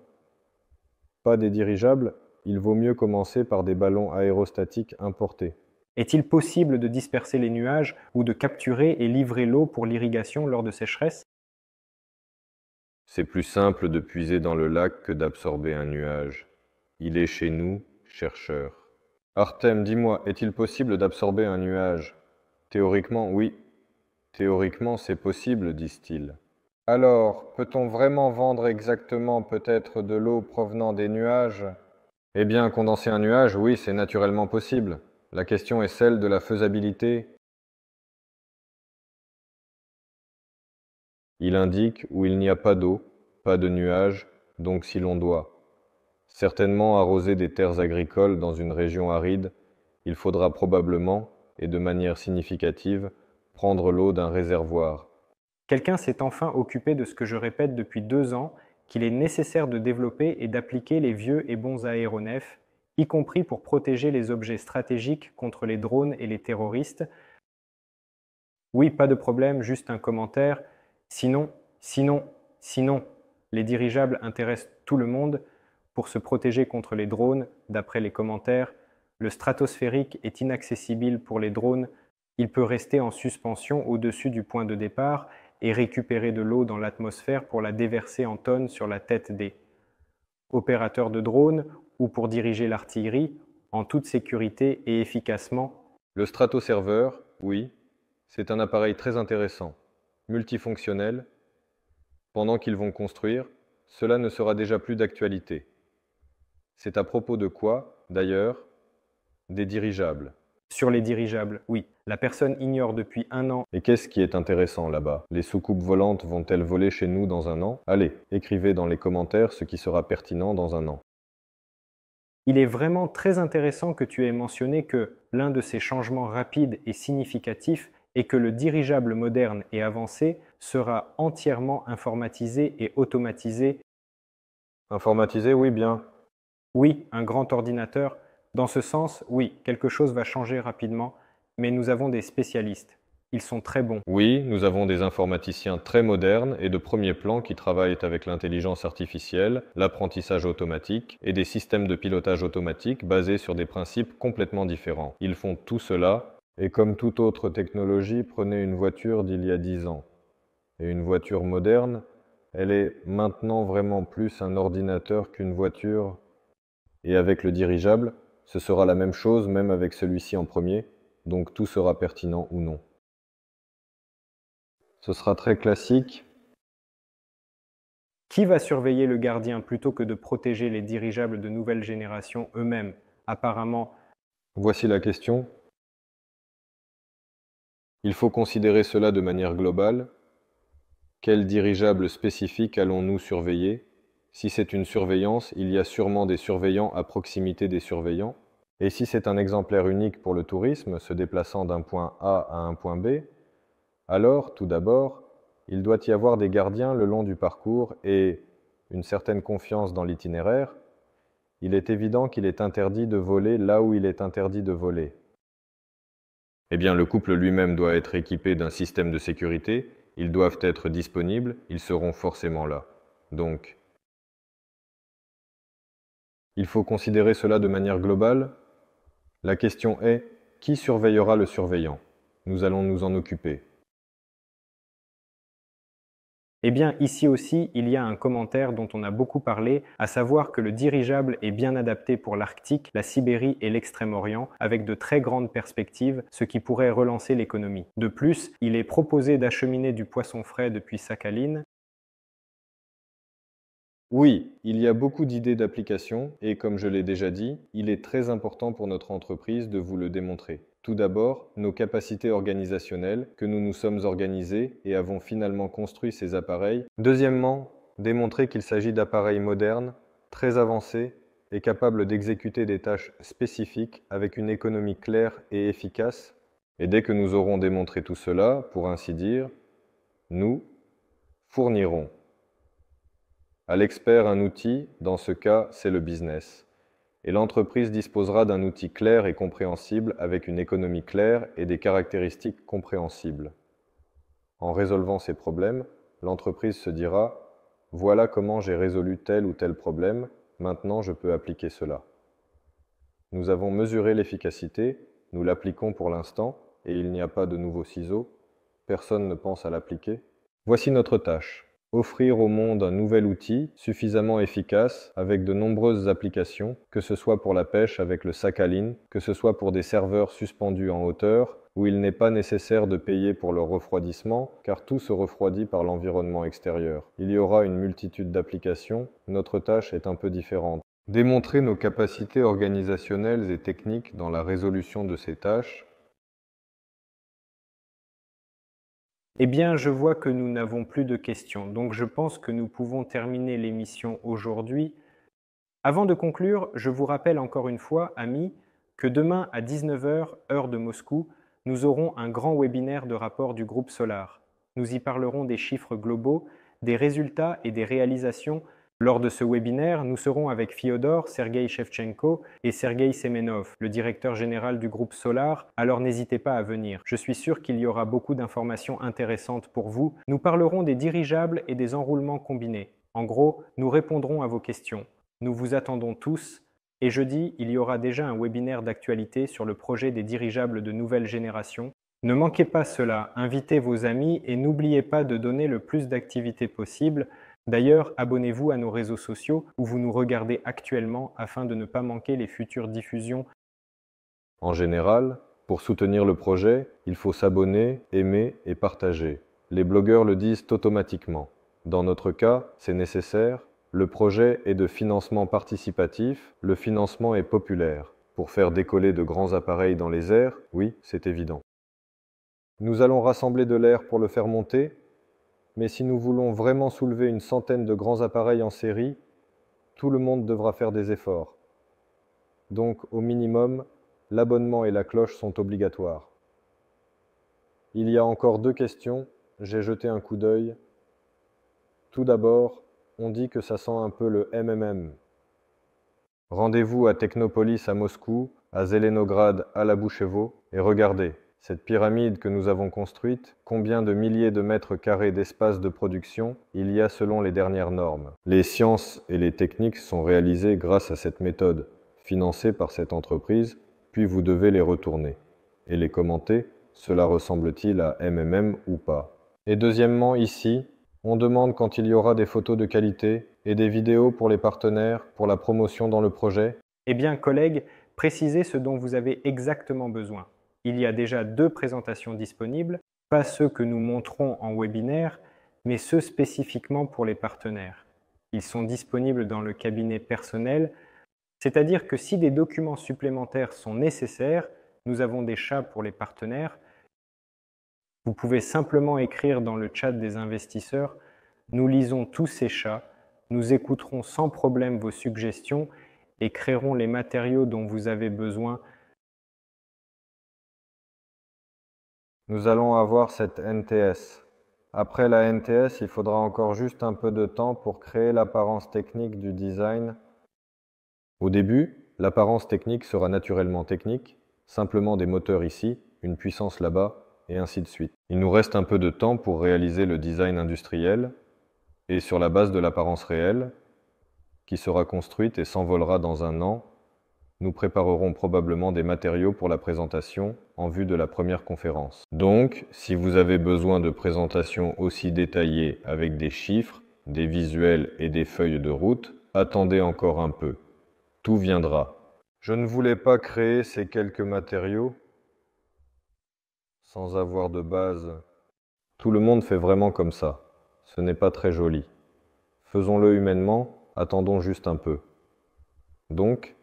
Pas des dirigeables, il vaut mieux commencer par des ballons aérostatiques importés. Est-il possible de disperser les nuages ou de capturer et livrer l'eau pour l'irrigation lors de sécheresse C'est plus simple de puiser dans le lac que d'absorber un nuage. Il est chez nous, chercheur. Artem, dis-moi, est-il possible d'absorber un nuage Théoriquement, oui. Théoriquement, c'est possible, disent-ils. Alors, peut-on vraiment vendre exactement peut-être de l'eau provenant des nuages Eh bien, condenser un nuage, oui, c'est naturellement possible. La question est celle de la faisabilité. Il indique où il n'y a pas d'eau, pas de nuages, donc si l'on doit certainement arroser des terres agricoles dans une région aride, il faudra probablement, et de manière significative, prendre l'eau d'un réservoir. Quelqu'un s'est enfin occupé de ce que je répète depuis deux ans, qu'il est nécessaire de développer et d'appliquer les vieux et bons aéronefs y compris pour protéger les objets stratégiques contre les drones et les terroristes. Oui, pas de problème, juste un commentaire. Sinon, sinon, sinon, les dirigeables intéressent tout le monde pour se protéger contre les drones, d'après les commentaires. Le stratosphérique est inaccessible pour les drones. Il peut rester en suspension au-dessus du point de départ et récupérer de l'eau dans l'atmosphère pour la déverser en tonnes sur la tête des opérateurs de drones ou pour diriger l'artillerie en toute sécurité et efficacement Le stratoserveur, oui, c'est un appareil très intéressant, multifonctionnel. Pendant qu'ils vont construire, cela ne sera déjà plus d'actualité. C'est à propos de quoi, d'ailleurs Des dirigeables. Sur les dirigeables, oui. La personne ignore depuis un an. Et qu'est-ce qui est intéressant là-bas Les soucoupes volantes vont-elles voler chez nous dans un an Allez, écrivez dans les commentaires ce qui sera pertinent dans un an il est vraiment très intéressant que tu aies mentionné que l'un de ces changements rapides et significatifs est que le dirigeable moderne et avancé sera entièrement informatisé et automatisé. Informatisé, oui, bien. Oui, un grand ordinateur. Dans ce sens, oui, quelque chose va changer rapidement, mais nous avons des spécialistes. Ils sont très bons. Oui, nous avons des informaticiens très modernes et de premier plan qui travaillent avec l'intelligence artificielle, l'apprentissage automatique et des systèmes de pilotage automatique basés sur des principes complètement différents. Ils font tout cela et comme toute autre technologie, prenez une voiture d'il y a 10 ans. Et une voiture moderne, elle est maintenant vraiment plus un ordinateur qu'une voiture. Et avec le dirigeable, ce sera la même chose même avec celui-ci en premier, donc tout sera pertinent ou non. Ce sera très classique. Qui va surveiller le gardien plutôt que de protéger les dirigeables de nouvelle génération eux-mêmes Apparemment. Voici la question. Il faut considérer cela de manière globale. Quel dirigeable spécifique allons-nous surveiller Si c'est une surveillance, il y a sûrement des surveillants à proximité des surveillants. Et si c'est un exemplaire unique pour le tourisme, se déplaçant d'un point A à un point B, alors, tout d'abord, il doit y avoir des gardiens le long du parcours et une certaine confiance dans l'itinéraire, il est évident qu'il est interdit de voler là où il est interdit de voler. Eh bien, le couple lui-même doit être équipé d'un système de sécurité, ils doivent être disponibles, ils seront forcément là. Donc, il faut considérer cela de manière globale. La question est, qui surveillera le surveillant Nous allons nous en occuper. Eh bien, ici aussi, il y a un commentaire dont on a beaucoup parlé, à savoir que le dirigeable est bien adapté pour l'Arctique, la Sibérie et l'Extrême-Orient, avec de très grandes perspectives, ce qui pourrait relancer l'économie. De plus, il est proposé d'acheminer du poisson frais depuis Sakhaline, oui, il y a beaucoup d'idées d'application et comme je l'ai déjà dit, il est très important pour notre entreprise de vous le démontrer. Tout d'abord, nos capacités organisationnelles, que nous nous sommes organisés et avons finalement construit ces appareils. Deuxièmement, démontrer qu'il s'agit d'appareils modernes, très avancés et capables d'exécuter des tâches spécifiques avec une économie claire et efficace. Et dès que nous aurons démontré tout cela, pour ainsi dire, nous fournirons à l'expert un outil, dans ce cas c'est le business et l'entreprise disposera d'un outil clair et compréhensible avec une économie claire et des caractéristiques compréhensibles. En résolvant ces problèmes, l'entreprise se dira « Voilà comment j'ai résolu tel ou tel problème, maintenant je peux appliquer cela ». Nous avons mesuré l'efficacité, nous l'appliquons pour l'instant, et il n'y a pas de nouveaux ciseaux, personne ne pense à l'appliquer. Voici notre tâche offrir au monde un nouvel outil suffisamment efficace avec de nombreuses applications, que ce soit pour la pêche avec le sac ligne, que ce soit pour des serveurs suspendus en hauteur, où il n'est pas nécessaire de payer pour leur refroidissement, car tout se refroidit par l'environnement extérieur. Il y aura une multitude d'applications, notre tâche est un peu différente. Démontrer nos capacités organisationnelles et techniques dans la résolution de ces tâches Eh bien, je vois que nous n'avons plus de questions, donc je pense que nous pouvons terminer l'émission aujourd'hui. Avant de conclure, je vous rappelle encore une fois, amis, que demain à 19h, heure de Moscou, nous aurons un grand webinaire de rapport du groupe Solar. Nous y parlerons des chiffres globaux, des résultats et des réalisations lors de ce webinaire, nous serons avec Fyodor, Sergei Shevchenko et Sergei Semenov, le directeur général du groupe Solar, alors n'hésitez pas à venir. Je suis sûr qu'il y aura beaucoup d'informations intéressantes pour vous. Nous parlerons des dirigeables et des enroulements combinés. En gros, nous répondrons à vos questions. Nous vous attendons tous. Et jeudi, il y aura déjà un webinaire d'actualité sur le projet des dirigeables de nouvelle génération. Ne manquez pas cela, invitez vos amis et n'oubliez pas de donner le plus d'activités possible D'ailleurs, abonnez-vous à nos réseaux sociaux où vous nous regardez actuellement afin de ne pas manquer les futures diffusions. En général, pour soutenir le projet, il faut s'abonner, aimer et partager. Les blogueurs le disent automatiquement. Dans notre cas, c'est nécessaire. Le projet est de financement participatif, le financement est populaire. Pour faire décoller de grands appareils dans les airs, oui, c'est évident. Nous allons rassembler de l'air pour le faire monter mais si nous voulons vraiment soulever une centaine de grands appareils en série, tout le monde devra faire des efforts. Donc, au minimum, l'abonnement et la cloche sont obligatoires. Il y a encore deux questions, j'ai jeté un coup d'œil. Tout d'abord, on dit que ça sent un peu le MMM. Rendez-vous à Technopolis à Moscou, à Zelenograd à la Bouchevo, et regardez, cette pyramide que nous avons construite, combien de milliers de mètres carrés d'espace de production il y a selon les dernières normes Les sciences et les techniques sont réalisées grâce à cette méthode, financée par cette entreprise, puis vous devez les retourner et les commenter, cela ressemble-t-il à MMM ou pas Et deuxièmement, ici, on demande quand il y aura des photos de qualité et des vidéos pour les partenaires, pour la promotion dans le projet Eh bien, collègues, précisez ce dont vous avez exactement besoin il y a déjà deux présentations disponibles, pas ceux que nous montrons en webinaire, mais ceux spécifiquement pour les partenaires. Ils sont disponibles dans le cabinet personnel, c'est-à-dire que si des documents supplémentaires sont nécessaires, nous avons des chats pour les partenaires. Vous pouvez simplement écrire dans le chat des investisseurs Nous lisons tous ces chats, nous écouterons sans problème vos suggestions et créerons les matériaux dont vous avez besoin nous allons avoir cette NTS. Après la NTS, il faudra encore juste un peu de temps pour créer l'apparence technique du design. Au début, l'apparence technique sera naturellement technique, simplement des moteurs ici, une puissance là-bas, et ainsi de suite. Il nous reste un peu de temps pour réaliser le design industriel, et sur la base de l'apparence réelle, qui sera construite et s'envolera dans un an nous préparerons probablement des matériaux pour la présentation en vue de la première conférence. Donc, si vous avez besoin de présentations aussi détaillées avec des chiffres, des visuels et des feuilles de route, attendez encore un peu. Tout viendra. Je ne voulais pas créer ces quelques matériaux sans avoir de base. Tout le monde fait vraiment comme ça. Ce n'est pas très joli. Faisons-le humainement, attendons juste un peu. Donc,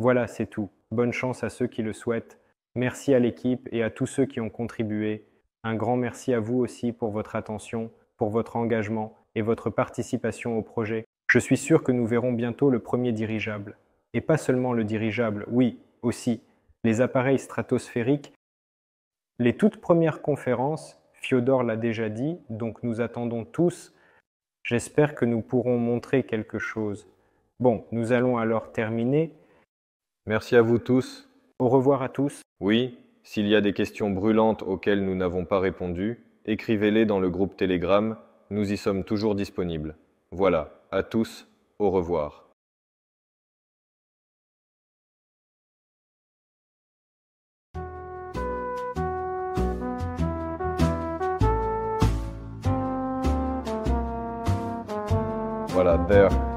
voilà, c'est tout. Bonne chance à ceux qui le souhaitent. Merci à l'équipe et à tous ceux qui ont contribué. Un grand merci à vous aussi pour votre attention, pour votre engagement et votre participation au projet. Je suis sûr que nous verrons bientôt le premier dirigeable. Et pas seulement le dirigeable, oui, aussi, les appareils stratosphériques. Les toutes premières conférences, Fiodor l'a déjà dit, donc nous attendons tous. J'espère que nous pourrons montrer quelque chose. Bon, nous allons alors terminer. Merci à vous tous. Au revoir à tous. Oui, s'il y a des questions brûlantes auxquelles nous n'avons pas répondu, écrivez-les dans le groupe Telegram, nous y sommes toujours disponibles. Voilà, à tous, au revoir. Voilà, there.